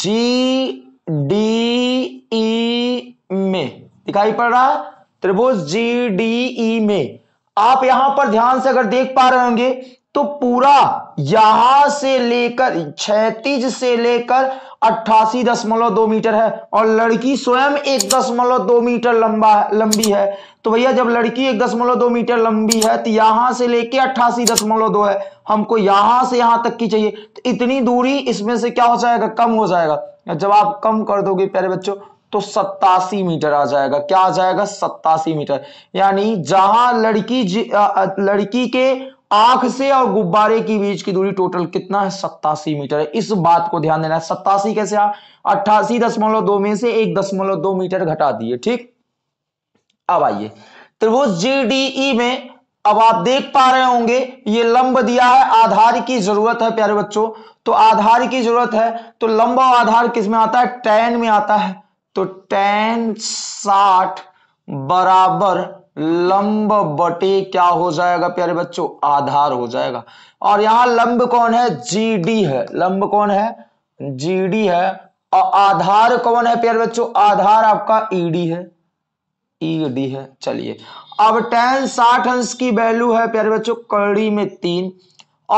A: जी डी ई में दिखाई पड़ रहा है त्रिभुज जी डी ई में आप यहां पर ध्यान से अगर देख पा रहे होंगे तो पूरा यहां से लेकर छैतीज से लेकर अट्ठासी दशमलव दो मीटर है और लड़की स्वयं एक दशमलव दो मीटर लंबा लंबी है तो भैया जब लड़की एक दशमलव दो मीटर लंबी है तो यहां से लेके अट्ठासी दशमलव दो है हमको यहां से यहां तक की चाहिए तो इतनी दूरी इसमें से क्या हो जाएगा कम हो जाएगा जब आप कम कर दोगे प्यारे बच्चों तो सत्तासी मीटर आ जाएगा क्या आ जाएगा सत्तासी मीटर यानी जहां लड़की लड़की के आंख से और गुब्बारे की बीच की दूरी टोटल कितना है सत्तासी मीटर है इस बात को ध्यान देना है सत्तासी कैसे आ अट्ठासी दशमलव दो में से एक दशमलव दो मीटर घटा दिए ठीक अब आइए त्रिभुज जीडीई e में अब आप देख पा रहे होंगे ये लंब दिया है आधार की जरूरत है प्यारे बच्चों तो आधार की जरूरत है तो लंबा आधार किस में आता है टेन में आता है तो टेन साठ बराबर लंब बटे क्या हो जाएगा प्यारे बच्चों आधार हो जाएगा और यहां लंब कौन है जीडी है लंब कौन है जीडी है और आधार कौन है प्यारे बच्चों आधार आपका ईडी e है ईडी e है चलिए अब टेन साठ अंश की वैल्यू है प्यारे बच्चों कड़ी में तीन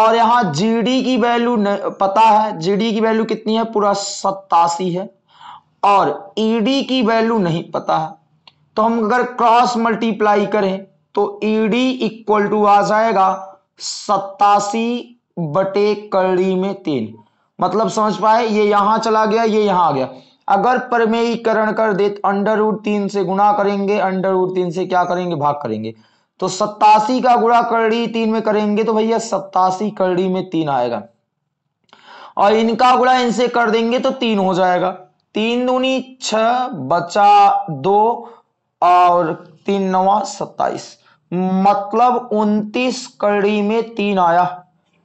A: और यहाँ जीडी की वैल्यू पता है जीडी की वैल्यू कितनी है पूरा सत्तासी है और ईडी e की वैल्यू नहीं पता है तो हम अगर क्रॉस मल्टीप्लाई करें तो ईडी इक्वल टू आ जाएगा सत्तासी बटे कड़ी में तीन मतलब समझ पाए ये यहां चला गया ये यहां आ गया अगर परमेयीकरण कर दे तो अंडर रूट तीन से गुणा करेंगे अंडर रूट तीन से क्या करेंगे भाग करेंगे तो सत्तासी का गुणा कड़ी तीन में करेंगे तो भैया सत्तासी कड़ी में तीन आएगा और इनका गुणा इनसे कर देंगे तो तीन हो जाएगा तीन दूनी छ बचा दो और तीन नवा सत्ताईस मतलब उनतीस कड़ी में तीन आया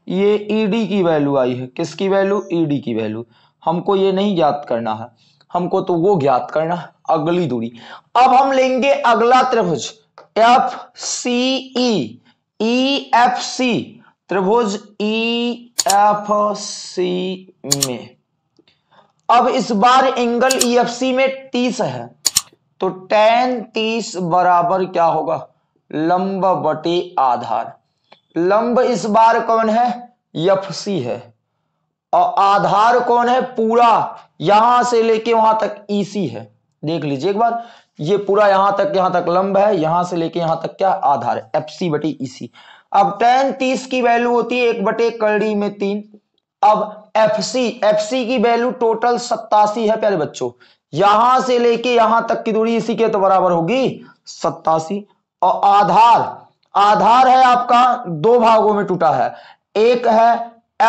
A: ये ईडी e की वैल्यू आई है किसकी वैल्यू ईडी e की वैल्यू हमको ये नहीं ज्ञात करना है हमको तो वो ज्ञात करना है अगली दूरी अब हम लेंगे अगला त्रिभुज एफ सी ई ई एफ सी त्रिभुज ई एफ सी में अब इस बार एंगल ई एफ सी में तीस है तो tan तीस बराबर क्या होगा लंब बटे आधार लंब इस बार कौन है यफसी है और आधार कौन है पूरा यहां से लेके वहां तक ईसी e है देख लीजिए एक बार ये पूरा यहां तक यहां तक लंब है यहां से लेके यहां तक क्या आधार है एफ सी बटे ईसी e अब टेन तीस की वैल्यू होती है एक बटे कड़ी में तीन अब एफ सी एफ सी की वैल्यू टोटल सत्तासी है प्यारे बच्चों यहां से लेके यहां तक की दूरी इसी के तो बराबर होगी सत्तासी और आधार आधार है आपका दो भागों में टूटा है एक है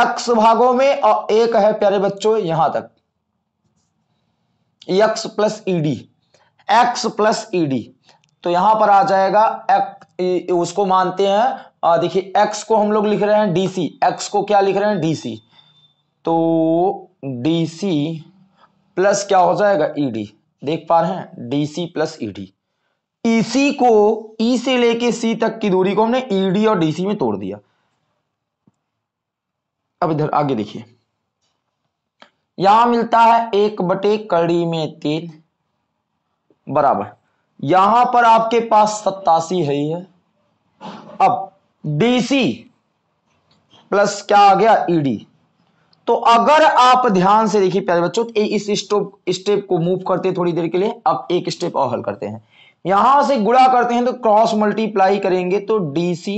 A: एक्स भागों में और एक है प्यारे बच्चों यहां तक X plus ED X plus ED तो यहां पर आ जाएगा एक, e, उसको मानते हैं देखिए एक्स को हम लोग लिख रहे हैं डीसी एक्स को क्या लिख रहे हैं डीसी तो डी सी प्लस क्या हो जाएगा ई e डी देख पा रहे हैं D C plus E D E C को ई e से लेके सी तक की दूरी को हमने ई e डी और डी सी में तोड़ दिया अब इधर आगे देखिए यहां मिलता है एक बटे कड़ी में तीन बराबर यहां पर आपके पास सत्तासी है ही है अब डी सी प्लस क्या आ गया ईडी तो अगर आप ध्यान से देखिए प्यारे बच्चों तो इस स्टेप को मूव करते हैं थोड़ी देर के लिए अब एक स्टेप और हल करते हैं यहां से गुड़ा करते हैं तो क्रॉस मल्टीप्लाई करेंगे तो डीसी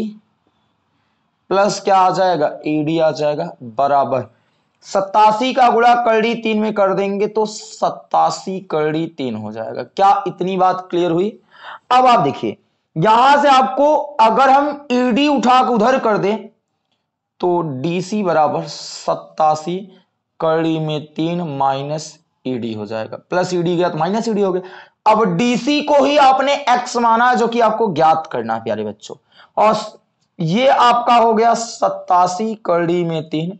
A: प्लस क्या आ जाएगा एडी आ जाएगा बराबर सत्तासी का गुड़ा करड़ी तीन में कर देंगे तो सत्तासी करड़ी तीन हो जाएगा क्या इतनी बात क्लियर हुई अब आप देखिए यहां से आपको अगर हम ईडी उठा उधर कर दें तो डी सी बराबर सत्तासी कड़ी में तीन माइनस ईडी e हो जाएगा प्लस ईडी e गया तो माइनस ईडी e हो गया अब डीसी को ही आपने एक्स माना जो कि आपको ज्ञात करना है प्यारे बच्चों और ये आपका हो गया सत्तासी कड़ी में तीन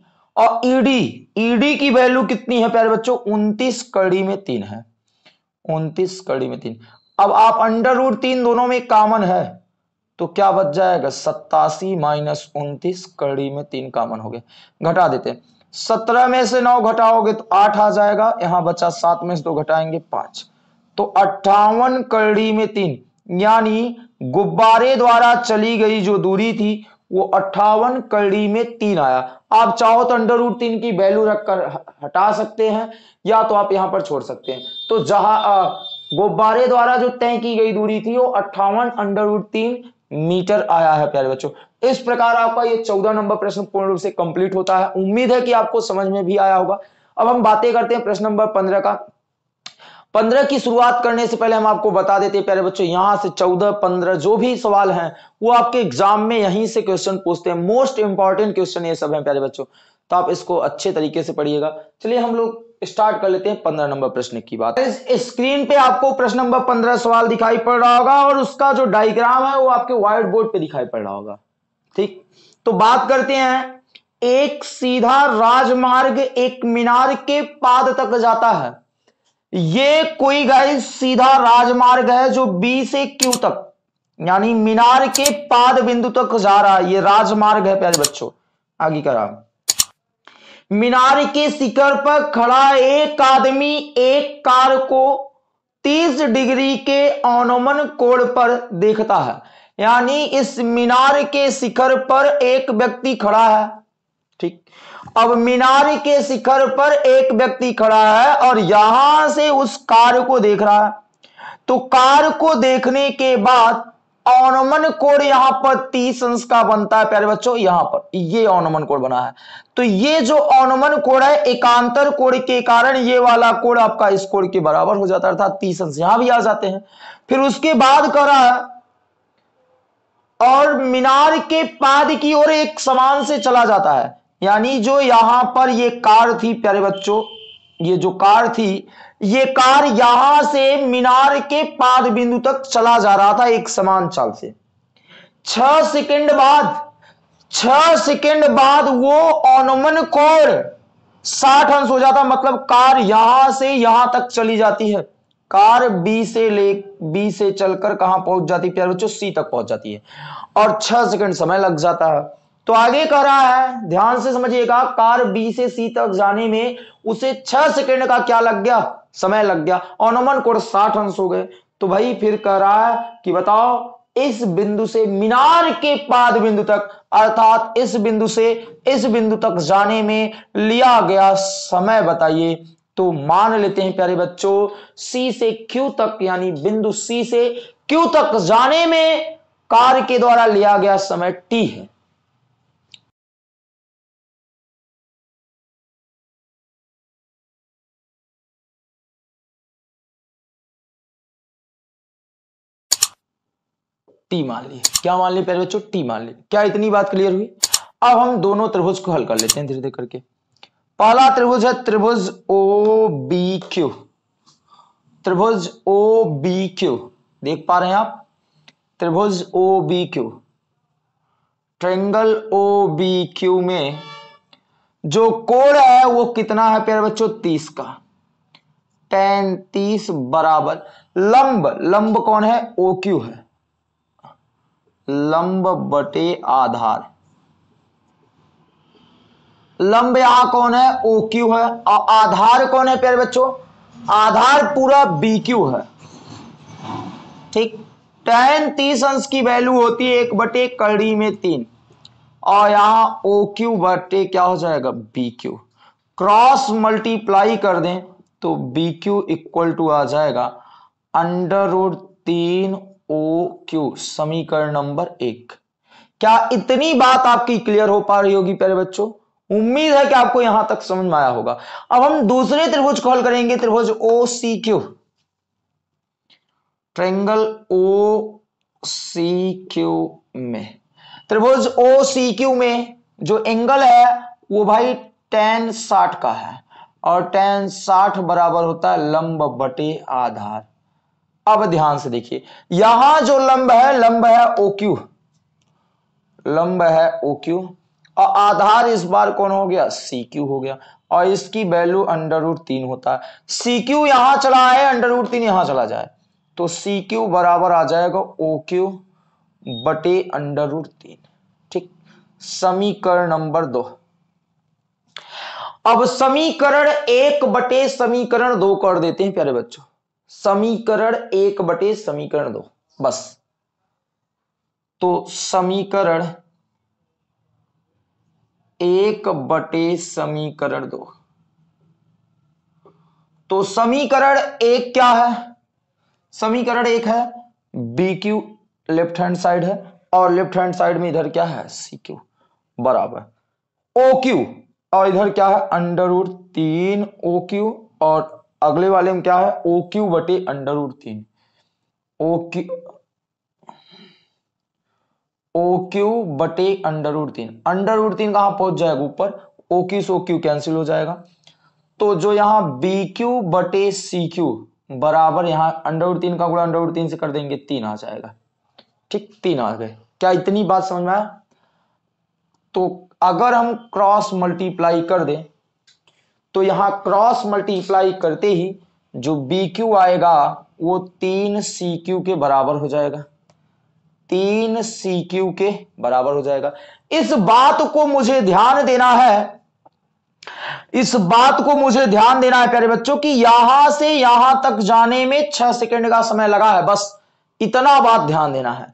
A: और ईडी ईडी की वैल्यू कितनी है प्यारे बच्चों उन्तीस कड़ी में तीन है उन्तीस कड़ी में तीन अब आप अंडर रूट तीन दोनों में कॉमन है तो क्या बच जाएगा सत्तासी माइनस उन्तीस कड़ी में तीन कामन हो गए घटा देते हैं सत्रह में से नौ घटाओगे तो आठ आ जाएगा यहां बचा सात में से दो घटाएंगे पांच तो अट्ठावन कड़ी में तीन यानी गुब्बारे द्वारा चली गई जो दूरी थी वो अट्ठावन कड़ी में तीन आया आप चाहो तो अंडर रूट तीन की वैल्यू रखकर हटा सकते हैं या तो आप यहां पर छोड़ सकते हैं तो जहां गुब्बारे द्वारा जो तय की गई दूरी थी वो अट्ठावन अंडर रूट तीन मीटर आया है प्यारे बच्चों इस प्रकार आपका ये चौदह नंबर प्रश्न पूर्ण रूप से कंप्लीट होता है उम्मीद है कि आपको समझ में भी आया होगा अब हम बातें करते हैं प्रश्न नंबर पंद्रह का पंद्रह की शुरुआत करने से पहले हम आपको बता देते हैं प्यारे बच्चों यहां से चौदह पंद्रह जो भी सवाल हैं वो आपके एग्जाम में यहीं से क्वेश्चन पूछते हैं मोस्ट इंपॉर्टेंट क्वेश्चन ये सब है प्यारे बच्चों तो आप इसको अच्छे तरीके से पढ़िएगा चलिए हम लोग स्टार्ट कर लेते हैं पंद्रह नंबर प्रश्न की बात इस स्क्रीन पे आपको प्रश्न नंबर पंद्रह सवाल दिखाई पड़ रहा होगा और उसका जो डायग्राम है वो आपके व्हाइट बोर्ड पे दिखाई पड़ रहा होगा ठीक तो बात करते हैं एक सीधा राजमार्ग एक मीनार के पाद तक जाता है ये कोई गाइस सीधा राजमार्ग है जो बी से क्यू तक यानी मीनार के पाद बिंदु तक जा रहा है ये राजमार्ग है प्यारे बच्चों आगे करा मीनार के शिखर पर खड़ा एक आदमी एक कार को 30 डिग्री के अवनमन कोण पर देखता है यानी इस मीनार के शिखर पर एक व्यक्ति खड़ा है ठीक अब मीनार के शिखर पर एक व्यक्ति खड़ा है और यहां से उस कार को देख रहा है तो कार को देखने के बाद ऑनमन कोड यहां पर तीस अंश का बनता है प्यारे बच्चों यहां पर ये ऑनमन कोड बना है तो ये जो ऑनमन कोड है एकांतर कोड के कारण ये वाला कोड आपका इस कोड के बराबर हो जाता था अर्थात तीस अंश यहां भी आ जाते हैं फिर उसके बाद कर रहा है और मीनार के पाद की ओर एक समान से चला जाता है यानी जो यहां पर ये कार थी प्यारे बच्चों ये जो कार थी ये कार यहां से मीनार के पाद बिंदु तक चला जा रहा था एक समान चाल से छह सेकेंड बाद छ सेकंड बाद वो ऑनमन कोर साठ अंश हो जाता मतलब कार यहां से यहां तक चली जाती है कार बी से ले बी से चलकर कहां पहुंच जाती प्यारे बच्चों सी तक पहुंच जाती है और छह सेकंड समय लग जाता है तो आगे कह रहा है ध्यान से समझिएगा कार बी से सी तक जाने में उसे छह सेकेंड का क्या लग गया समय लग गया और नमन साठ अंश हो गए तो भाई फिर कह रहा है कि बताओ इस बिंदु से मीनार के पाद बिंदु तक अर्थात इस बिंदु से इस बिंदु तक जाने में लिया गया समय बताइए तो मान लेते हैं प्यारे बच्चों सी से क्यू तक यानी बिंदु सी से क्यू तक जाने में कार के द्वारा लिया गया समय टी है टी मान ली क्या मान ली पहले बच्चों टी मान ली क्या इतनी बात क्लियर हुई अब हम दोनों त्रिभुज को हल कर लेते हैं धीरे धीरे करके पहला त्रिभुज है त्रिभुज ओ बी क्यू त्रिभुज ओ बी क्यू देख पा रहे हैं आप त्रिभुज O B Q triangle O B Q में जो कोण है वो कितना है प्यारे बच्चों तीस का पैंतीस बराबर लंब लंब कौन है ओ क्यू है लंब बटे आधार लंब यहां कौन है ओ क्यू है और आधार कौन है प्यारे बच्चों आधार पूरा बी क्यू है ठीक टेन तीस अंश की वैल्यू होती है एक बटे कड़ी में तीन और यहां ओ क्यू बटे क्या हो जाएगा बी क्यू क्रॉस मल्टीप्लाई कर दें तो बी क्यू इक्वल टू आ जाएगा अंडर रोड तीन ओ क्यू समीकरण नंबर एक क्या इतनी बात आपकी क्लियर हो पा रही होगी प्यारे बच्चों उम्मीद है कि आपको यहां तक समझ में आया होगा अब हम दूसरे त्रिभुज कॉल करेंगे त्रिभुज O C Q triangle O C Q में त्रिभुज ओ सी क्यू में जो एंगल है वो भाई टेन साठ का है और टेन साठ बराबर होता है लंब बटे आधार अब ध्यान से देखिए यहां जो लंब है लंब है ओक्यू लंब है ओक्यू और आधार इस बार कौन हो गया सी क्यू हो गया और इसकी वैल्यू अंडर रूट तीन होता है सी क्यू यहां चला आए अंडर रूट तीन यहां चला जाए तो सी क्यू बराबर आ जाएगा ओ क्यू बटे अंडर रूट तीन ठीक समीकरण नंबर दो अब समीकरण एक बटे समीकरण दो कर देते हैं प्यारे बच्चों समीकरण एक बटे समीकरण दो बस तो समीकरण एक बटे समीकरण दो तो समीकरण एक क्या है समीकरण एक है B Q left hand side है और लेफ्ट हैंड साइड में इधर क्या है सी क्यू बराबर ओ क्यू और इधर क्या है अंडर रूट तीन ओ क्यू और अगले वाले में क्या है ओ क्यू बटे अंडर रूट तीन ओ क्यू ओ बटे अंडर रूट तीन अंडर रूट तीन कहां पहुंच जाएगा ऊपर ओ क्यू से ओ क्यू कैंसिल हो जाएगा तो जो यहां बी क्यू बटे सी क्यू बराबर यहां अंडर रूट तीन का गुणा अंडर रूट तीन से कर देंगे तीन आ जाएगा ठीक तीन आ गए क्या इतनी बात समझ में आया तो अगर हम क्रॉस मल्टीप्लाई कर दें तो यहां क्रॉस मल्टीप्लाई करते ही जो बी क्यू आएगा वो तीन सी क्यू के बराबर हो जाएगा तीन सी क्यू के बराबर हो जाएगा इस बात को मुझे ध्यान देना है इस बात को मुझे ध्यान देना है प्यारे बच्चों कि यहां से यहां तक जाने में छह सेकंड का समय लगा है बस इतना बात ध्यान देना है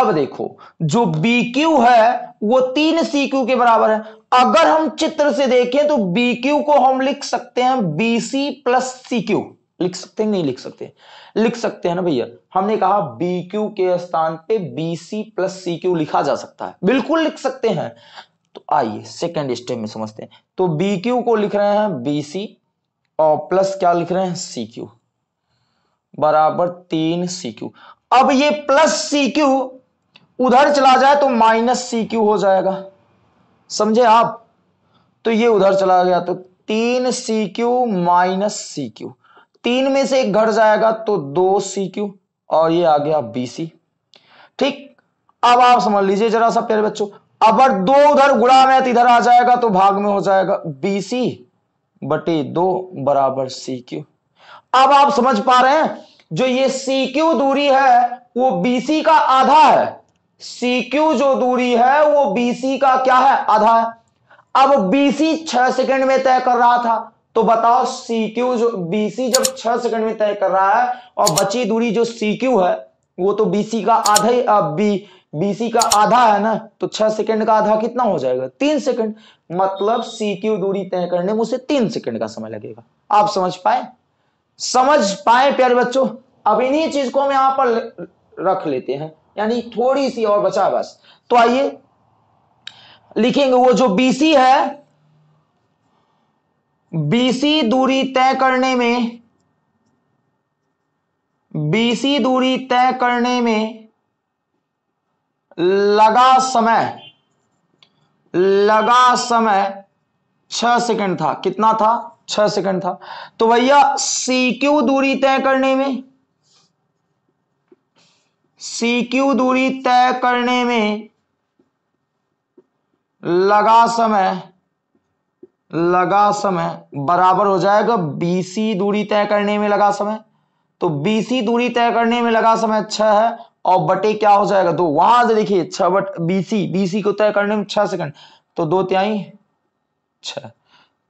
A: अब देखो जो BQ है वो तीन CQ के बराबर है अगर हम चित्र से देखें तो BQ को हम लिख सकते हैं BC प्लस क्यू लिख सकते हैं नहीं लिख सकते लिख सकते हैं ना भैया हमने कहा BQ के स्थान पे BC प्लस क्यू लिखा जा सकता है बिल्कुल लिख सकते हैं तो आइए सेकेंड स्टेप में समझते हैं तो BQ को लिख रहे हैं BC और प्लस क्या लिख रहे हैं CQ बराबर तीन CQ अब ये प्लस CQ उधर चला जाए तो माइनस CQ हो जाएगा समझे आप तो ये उधर चला गया तो तीन C Q minus C Q तीन में से एक घट जाएगा तो दो सी क्यू और ये आ गया बी सी ठीक अब आप समझ लीजिए जरा सा प्यारे बच्चों अगर दो उधर गुड़ा में इधर आ जाएगा तो भाग में हो जाएगा बी सी बटे दो बराबर सी क्यू अब आप समझ पा रहे हैं जो ये सी क्यू दूरी है वो बी सी का आधा है CQ जो दूरी है वो BC का क्या है आधा है अब BC छह सेकंड में तय कर रहा था तो बताओ CQ जो BC जब छह सेकंड में तय कर रहा है और बची दूरी जो CQ है वो तो BC का आधा ही बी बीसी का आधा है ना तो छह सेकंड का आधा कितना हो जाएगा तीन सेकंड मतलब CQ दूरी तय करने में उसे तीन सेकंड का समय लगेगा आप समझ पाए समझ पाए प्यारे बच्चों अब इन्हीं चीज को हम यहां पर रख लेते हैं यानी थोड़ी सी और बचा बस तो आइए लिखेंगे वो जो बीसी है बीसी दूरी तय करने में बीसी दूरी तय करने में लगा समय लगा समय छह सेकंड था कितना था छह सेकंड था तो भैया सी क्यू दूरी तय करने में सी क्यू दूरी तय करने में लगा समय लगा समय बराबर हो जाएगा बीसी दूरी तय करने में लगा समय तो बीसी दूरी तय करने में लगा समय छह है और बटे क्या हो जाएगा दो वहां से देखिए छह बट बीसी बीसी को तय करने में छह सेकंड तो दो त्याई छह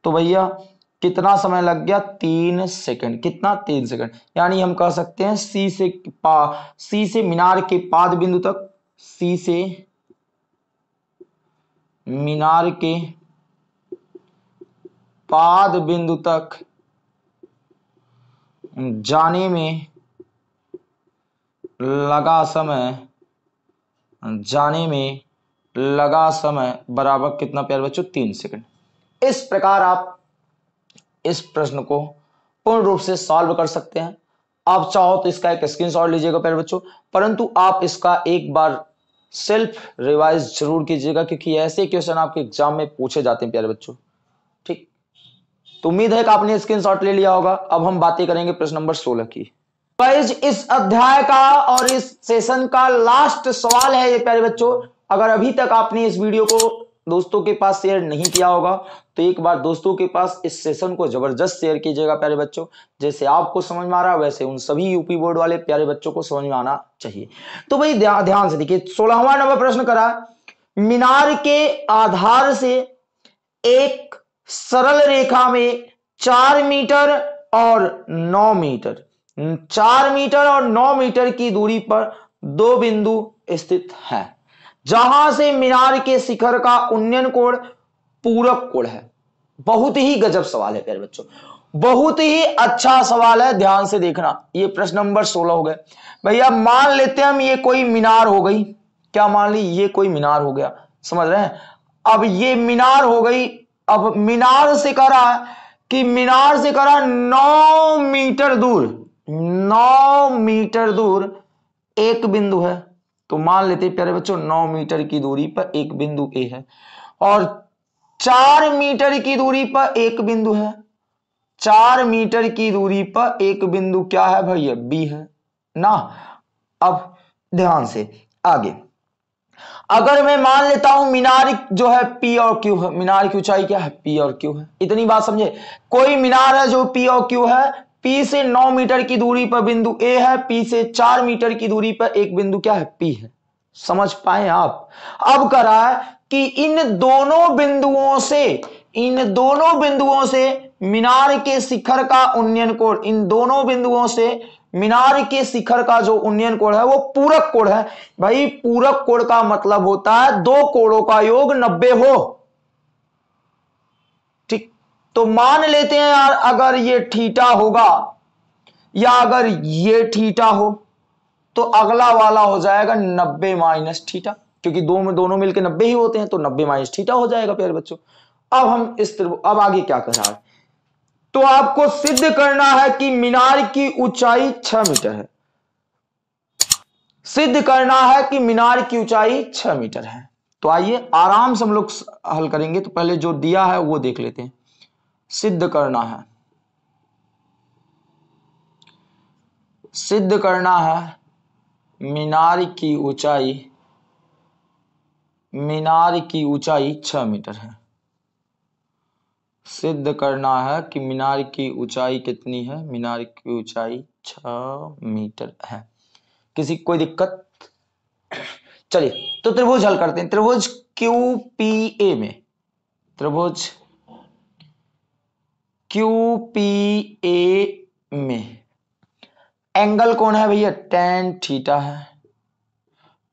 A: तो भैया कितना समय लग गया तीन सेकंड कितना तीन सेकंड यानी हम कह सकते हैं सी से पा सी से मीनार के पाद बिंदु तक सी से मीनार के पाद बिंदु तक जाने में लगा समय जाने में लगा समय बराबर कितना प्यार बच्चों तीन सेकंड इस प्रकार आप इस प्रश्न को पूर्ण रूप से सॉल्व कर सकते हैं आप चाहो तो इसका एक स्क्रीनशॉट लीजिएगा प्यारे बच्चों परंतु आप इसका एक बार सेल्फ रिवाइज जरूर कीजिएगा क्योंकि ऐसे क्वेश्चन आपके एग्जाम में पूछे जाते हैं प्यारे बच्चों ठीक तो उम्मीद है कि आपने स्क्रीनशॉट ले लिया होगा अब हम बातें करेंगे प्रश्न नंबर सोलह की इस अध्याय का और इस सेशन का लास्ट सवाल है ये प्यारे बच्चों अगर अभी तक आपने इस वीडियो को दोस्तों के पास शेयर नहीं किया होगा तो एक बार दोस्तों के पास इस सेशन को जबरदस्त शेयर कीजिएगा प्यारे बच्चों जैसे आपको समझ में आ रहा है वैसे उन सभी यूपी बोर्ड वाले प्यारे बच्चों को समझ में आना चाहिए तो भाई ध्यान से देखिए सोलहवा नंबर प्रश्न करा मीनार के आधार से एक सरल रेखा में चार मीटर और नौ मीटर चार मीटर और नौ मीटर की दूरी पर दो बिंदु स्थित है जहां से मीनार के शिखर का उन्नयन कोण पूरक कोण है बहुत ही गजब सवाल है प्यारे बच्चों बहुत ही अच्छा सवाल है ध्यान से देखना ये प्रश्न नंबर सोलह हो गए भैया मान लेते हैं हम ये कोई मीनार हो गई क्या मान ली ये कोई मीनार हो गया समझ रहे हैं अब ये मीनार हो गई अब मीनार से करा कि मीनार से करा नौ मीटर दूर नौ मीटर दूर एक बिंदु है तो मान लेते प्यारे बच्चों नौ मीटर की दूरी पर एक बिंदु ए है और चार मीटर की दूरी पर एक बिंदु है चार मीटर की दूरी पर एक बिंदु क्या है भैया बी है ना अब ध्यान से आगे
B: अगर मैं मान लेता हूं मीनार
A: जो है पी और क्यू है मीनार की ऊंचाई क्या है पी और क्यू है इतनी बात समझे कोई मीनार है जो पी और क्यू है P से 9 मीटर की दूरी पर बिंदु A है P से 4 मीटर की दूरी पर एक बिंदु क्या है P है समझ पाए आप अब कर रहा है कि इन दोनों बिंदुओं से इन दोनों बिंदुओं से मीनार के शिखर का उन्नयन कोण इन दोनों बिंदुओं से मीनार के शिखर का जो उन्नयन कोण है वो पूरक कोण है भाई पूरक कोण का मतलब होता है दो कोणों का योग नब्बे हो तो मान लेते हैं यार अगर ये ठीटा होगा या अगर ये ठीटा हो तो अगला वाला हो जाएगा नब्बे माइनस ठीटा क्योंकि दो में दोनों मिलकर नब्बे ही होते हैं तो नब्बे माइनस ठीटा हो जाएगा प्यारे बच्चों अब हम इस अब आगे क्या कर रहा है तो आपको सिद्ध करना है कि मीनार की ऊंचाई छह मीटर है सिद्ध करना है कि मीनार की ऊंचाई छह मीटर है तो आइए आराम से हम लोग हल करेंगे तो पहले जो दिया है वो देख लेते हैं सिद्ध करना है सिद्ध करना है मीनार की ऊंचाई मीनार की ऊंचाई छ मीटर है सिद्ध करना है कि मीनार की ऊंचाई कितनी है मीनार की ऊंचाई छ मीटर है किसी कोई दिक्कत चलिए तो त्रिभुज हल करते हैं त्रिभुज क्यू पी ए में त्रिभुज क्यू पी ए में एंगल कौन है भैया टेन थीटा है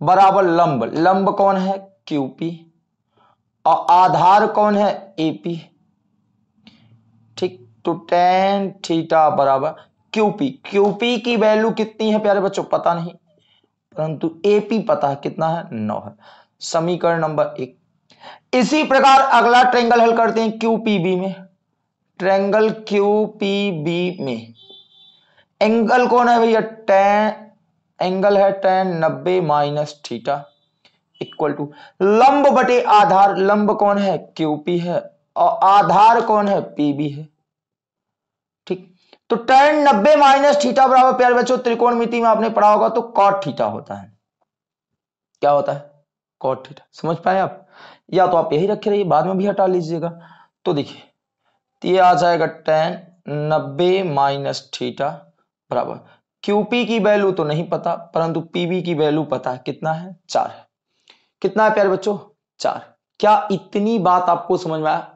A: बराबर लंब लंब कौन है क्यू पी और आधार कौन है ए पी ठीक तो टेन थीटा बराबर क्यूपी क्यूपी की वैल्यू कितनी है प्यारे बच्चों पता नहीं परंतु एपी पता है कितना है नौ है समीकरण नंबर एक इसी प्रकार अगला ट्रेंगल हल करते हैं क्यूपीबी में ट्रेंगल क्यू पी बी में एंगल कौन है भैया टेन एंगल है टेन नब्बे माइनस थीटा इक्वल टू लंब बटे आधार लंब कौन है क्यूपी है और आधार कौन है पीबी है ठीक तो टेन नब्बे माइनस थीटा बराबर प्यार बच्चों मिति में आपने पढ़ा होगा तो कॉट थीटा होता है क्या होता है कॉट थीटा समझ पाए आप या तो आप यही रखे रहिए बाद में भी हटा लीजिएगा तो देखिए तो ये आ जाएगा टेन नब्बे माइनस थीटा बराबर क्यूपी की वैल्यू तो नहीं पता परंतु पीबी की वैल्यू पता है कितना है चार है कितना है प्यारे बच्चों चार क्या इतनी बात आपको समझ में आया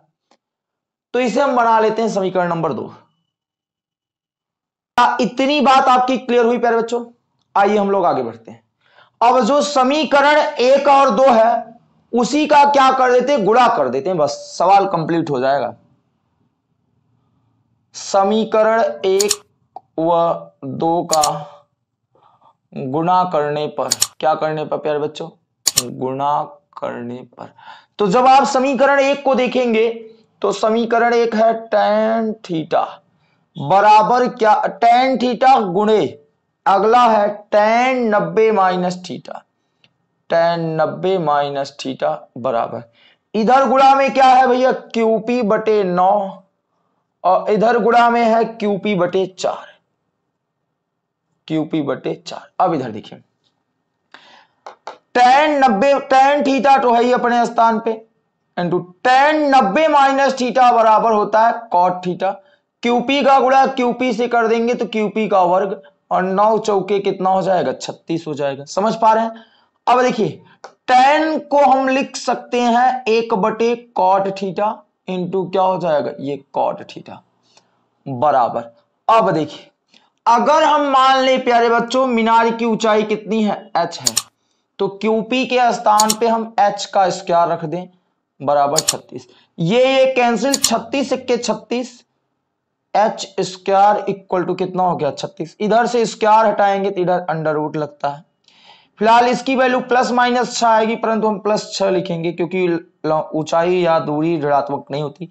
A: तो इसे हम बना लेते हैं समीकरण नंबर दो क्या इतनी बात आपकी क्लियर हुई प्यारे बच्चों आइए हम लोग आगे बढ़ते हैं अब जो समीकरण एक और दो है उसी का क्या कर देते गुड़ा कर देते हैं बस सवाल कंप्लीट हो जाएगा समीकरण एक व दो का गुणा करने पर क्या करने पर प्यारे बच्चों गुणा करने पर तो जब आप समीकरण एक को देखेंगे तो समीकरण एक है टेन थीटा बराबर क्या टेन थीटा गुणे अगला है टेन नब्बे माइनस थीटा टेन नब्बे माइनस थीटा बराबर इधर गुणा में क्या है भैया क्यूपी बटे नौ और इधर गुणा में है क्यूपी बटे चार क्यूपी बटे चार अब इधर देखिए टेन नब्बे टेन थीटा तो है ही अपने स्थान पे इंटू टेन नब्बे माइनस थीटा बराबर होता है कॉट थीटा क्यूपी का गुणा क्यूपी से कर देंगे तो क्यूपी का वर्ग और नौ चौके कितना हो जाएगा छत्तीस हो जाएगा समझ पा रहे हैं अब देखिए टेन को हम लिख सकते हैं एक बटे कॉट थीटा इंटू क्या हो जाएगा ये कॉट थीटा बराबर अब देखिए अगर हम मान ले प्यारे बच्चों मीनार की ऊंचाई कितनी है एच है तो क्यूपी के स्थान पे हम एच का स्क्वायर रख दें बराबर छत्तीस ये ये कैंसिल छत्तीस इक्के छत्तीस एच स्क्वायर इक्वल टू कितना हो गया छत्तीस इधर से स्क्वायर हटाएंगे तो इधर अंडर रूट लगता है फिलहाल इसकी वैल्यू प्लस माइनस छ आएगी परंतु हम प्लस छह लिखेंगे क्योंकि ऊंचाई या दूरी ऋणात्मक नहीं होती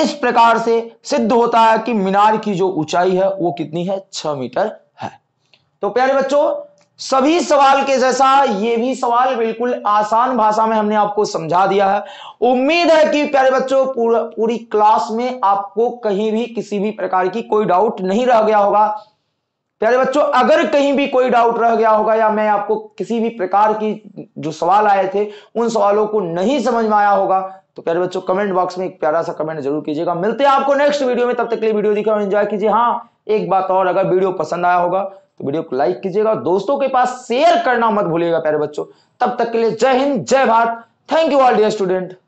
A: इस प्रकार से सिद्ध होता है कि मीनार की जो ऊंचाई है वो कितनी है छह मीटर है तो प्यारे बच्चों सभी सवाल के जैसा ये भी सवाल बिल्कुल आसान भाषा में हमने आपको समझा दिया है उम्मीद है कि प्यारे बच्चों पूरा पूरी क्लास में आपको कहीं भी किसी भी प्रकार की कोई डाउट नहीं रह गया होगा प्यारे बच्चों अगर कहीं भी कोई डाउट रह गया होगा या मैं आपको किसी भी प्रकार की जो सवाल आए थे उन सवालों को नहीं समझ में आया होगा तो प्यारे बच्चों कमेंट बॉक्स में एक प्यारा सा कमेंट जरूर कीजिएगा मिलते हैं आपको नेक्स्ट वीडियो में तब तक के लिए वीडियो दिखाओ एंजॉय कीजिए हाँ एक बात और अगर वीडियो पसंद आया होगा तो वीडियो को लाइक कीजिएगा दोस्तों के पास शेयर करना मत भूलिएगा प्यारे बच्चों तब तक के लिए जय हिंद जय Bharat thank you all dear student